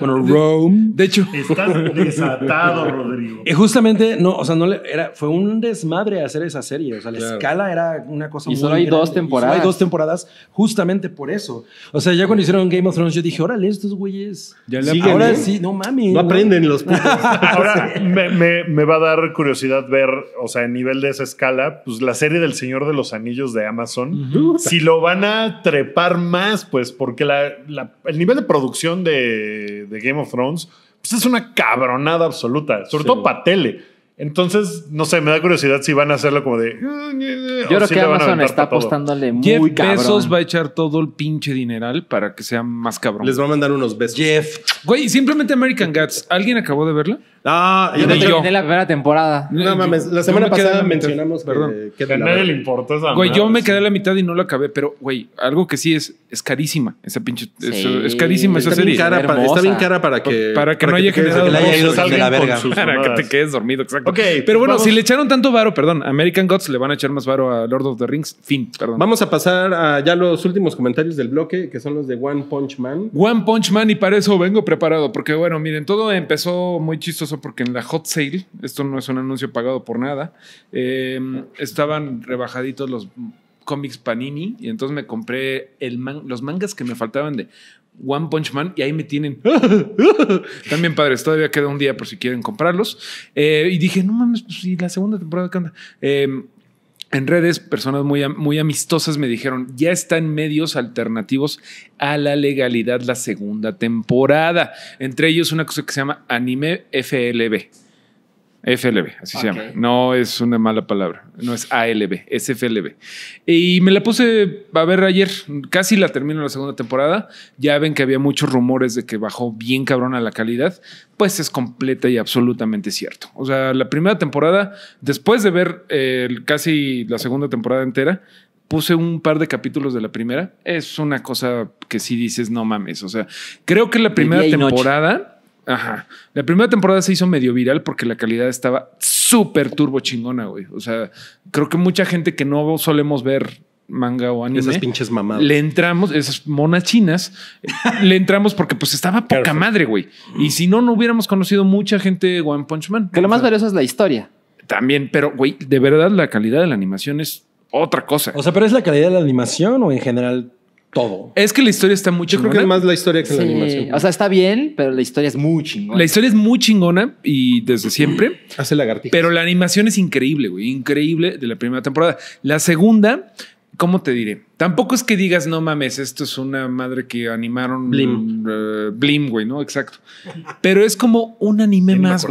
bueno, ah, Rome. De hecho. Estás desatado, Rodrigo. Eh, justamente, no, o sea, no era, fue un desmadre hacer esa serie. O sea, la escala era una cosa y muy. Solo hay dos temporadas. hay dos temporadas, justamente por eso. O sea, ya cuando hicieron Game of Thrones, yo dije, órale, estos güeyes. Ya ahora sí, no mames. No aprenden los putos. ahora, me, va a dar curiosidad ver, o sea, en nivel de esa escala, pues la serie del Señor de los Anillos de Amazon, si lo van a trepar más, pues, porque el nivel de producción de de, Game of Thrones, pues es una cabronada absoluta, sobre todo para tele. Entonces, no sé, me da curiosidad si van a hacerlo como de. Yo creo que Amazon está apostándole muy Jeff cabrón. va a echar todo el pinche dineral para que sea más cabrón. Les va a mandar unos besos. Jeff. Güey, simplemente American Gods. ¿Alguien acabó de verla? Ah, yo no terminé la primera temporada. No mames, la semana pasada mencionamos que, que a nadie le importó esa Güey, yo me quedé a la mitad y no lo acabé, pero güey, algo que sí es es carísima esa pinche es, carísima esa serie. está bien cara para que para que, no haya que ido de la verga. Para que te quedes dormido, exacto. Okay, pero bueno, si le echaron tanto varo, perdón, American Gods le van a echar más varo a Lord of the Rings, fin, perdón. Vamos a pasar a ya los últimos comentarios del bloque, que son los de One Punch Man. One Punch Man y para eso vengo preparado, porque bueno, miren, todo empezó muy chistoso porque en la hot sale, esto no es un anuncio pagado por nada, em, estaban rebajaditos los cómics Panini y entonces me compré el los mangas que me faltaban de One Punch Man y ahí me tienen. También padres, todavía queda un día por si quieren comprarlos. Eh, y dije, no mames, pues y la segunda temporada que anda. Em, en redes, personas muy, muy amistosas me dijeron, ya está en medios alternativos a la legalidad la segunda temporada. Entre ellos una cosa que se llama Anime FLB FLB, así se llama. No es una mala palabra, no es ALB, es FLB. Y me la puse a ver ayer, casi la termino la segunda temporada. Ya ven que había muchos rumores de que bajó bien cabrón a la calidad, pues es completa y absolutamente cierto. O sea, la primera temporada, después de ver eh, casi la segunda temporada entera, puse un par de capítulos de la primera. Es una cosa que sí dices, no mames. O sea, creo que la primera temporada Ajá. La primera temporada se hizo medio viral porque la calidad estaba súper turbo chingona, güey. O sea, creo que mucha gente que no solemos ver manga o anime. Esas pinches mamadas. Le entramos, esas monas chinas, le entramos porque pues estaba poca madre, güey. Y si no, no hubiéramos conocido mucha gente de One Punch Man. Que lo más valioso es la historia. También, pero güey, de verdad la calidad de la animación es otra cosa. O sea, pero es la calidad de la animación o en general todo. Es que la historia está muy chingona. Yo creo que más la historia que la animación. O sea, está bien, pero la historia es muy chingona. La historia es muy chingona y desde siempre. Hace lagartijas. Pero la animación es increíble, güey. Increíble de la primera temporada. La segunda, ¿cómo te diré? Tampoco es que digas, no mames, esto es una madre que animaron Blim, eh, güey, ¿no? Exacto. Pero es como un anime más,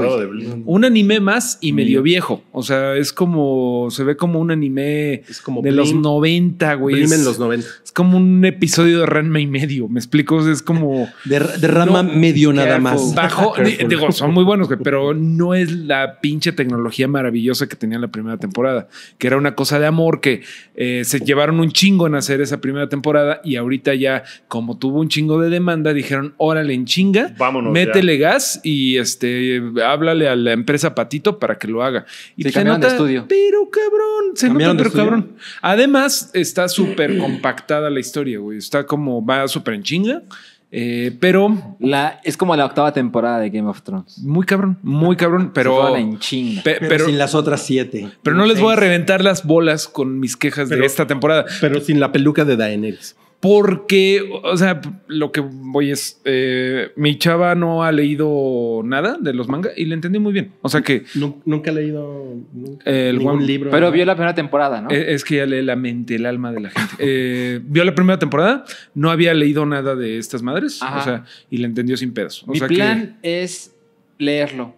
Un anime más y medio viejo. O sea, es como, se ve como un anime de los 90, güey. los 90. Es, como un episodio de Ranma y medio, ¿me explico? es como... De, rama medio nada más. Bajo, digo, son muy buenos, güey, pero no es la pinche tecnología maravillosa que tenía la primera temporada, que era una cosa de amor que eh, se llevaron un chingo hacer esa primera temporada y ahorita ya, como tuvo un chingo de demanda, dijeron, órale, en chinga, Vámonos, métele gas y este, háblale a la empresa Patito para que lo haga. Y se estudio. Pero cabrón, se nota, pero cabrón. Además, está súper compactada la historia, güey. Está como, va súper en chinga eh, pero. La, es como la octava temporada de Game of Thrones. Muy cabrón, muy cabrón, pero. En pero, sin las otras siete. Pero no les voy a reventar las bolas con mis quejas de esta temporada. Pero sin la peluca de Daenerys porque, o sea, lo que voy es, eh, mi chava no ha leído nada de los mangas y le entendí muy bien. O sea que... Nunca ha leído ningún libro. Pero vio la primera temporada, ¿no? Eh, es que ya lee la mente, el alma de la gente. Eh, vio la primera temporada, no había leído nada de estas madres, o sea, y le entendió sin pedos. O mi plan es leerlo.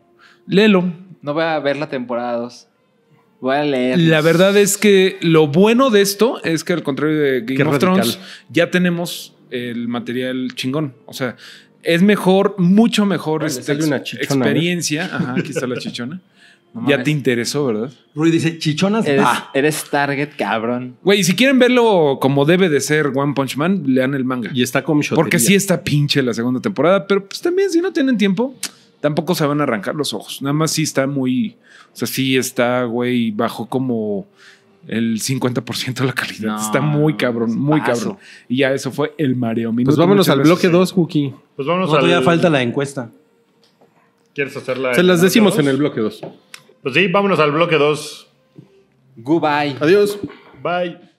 Léelo. No voy a ver la temporada 2. Voy a leer. La verdad es que lo bueno de esto es que al contrario de Game of Thrones, ya tenemos el material chingón. O sea, es mejor, mucho mejor esta ¿eh? experiencia. Ajá, aquí está la chichona. ya te interesó, ¿verdad? Rui dice, chichonas, ah". eres, target, cabrón. Güey, si quieren verlo como debe de ser One Punch Man, lean el manga. Y está shotería. Porque sí está pinche la segunda temporada, pero pues también si no tienen tiempo, tampoco se van a arrancar los ojos. Nada más sí está muy... O sea, sí está, güey, bajó como el 50% de la calidad. está muy cabrón, muy cabrón. Y ya eso fue el mareo. pues vámonos al bloque 2, Juki. Pues vámonos Todavía falta la encuesta. ¿Quieres hacerla? Se las decimos en el bloque 2. Pues sí, vámonos al bloque 2. Goodbye. Adiós. Bye.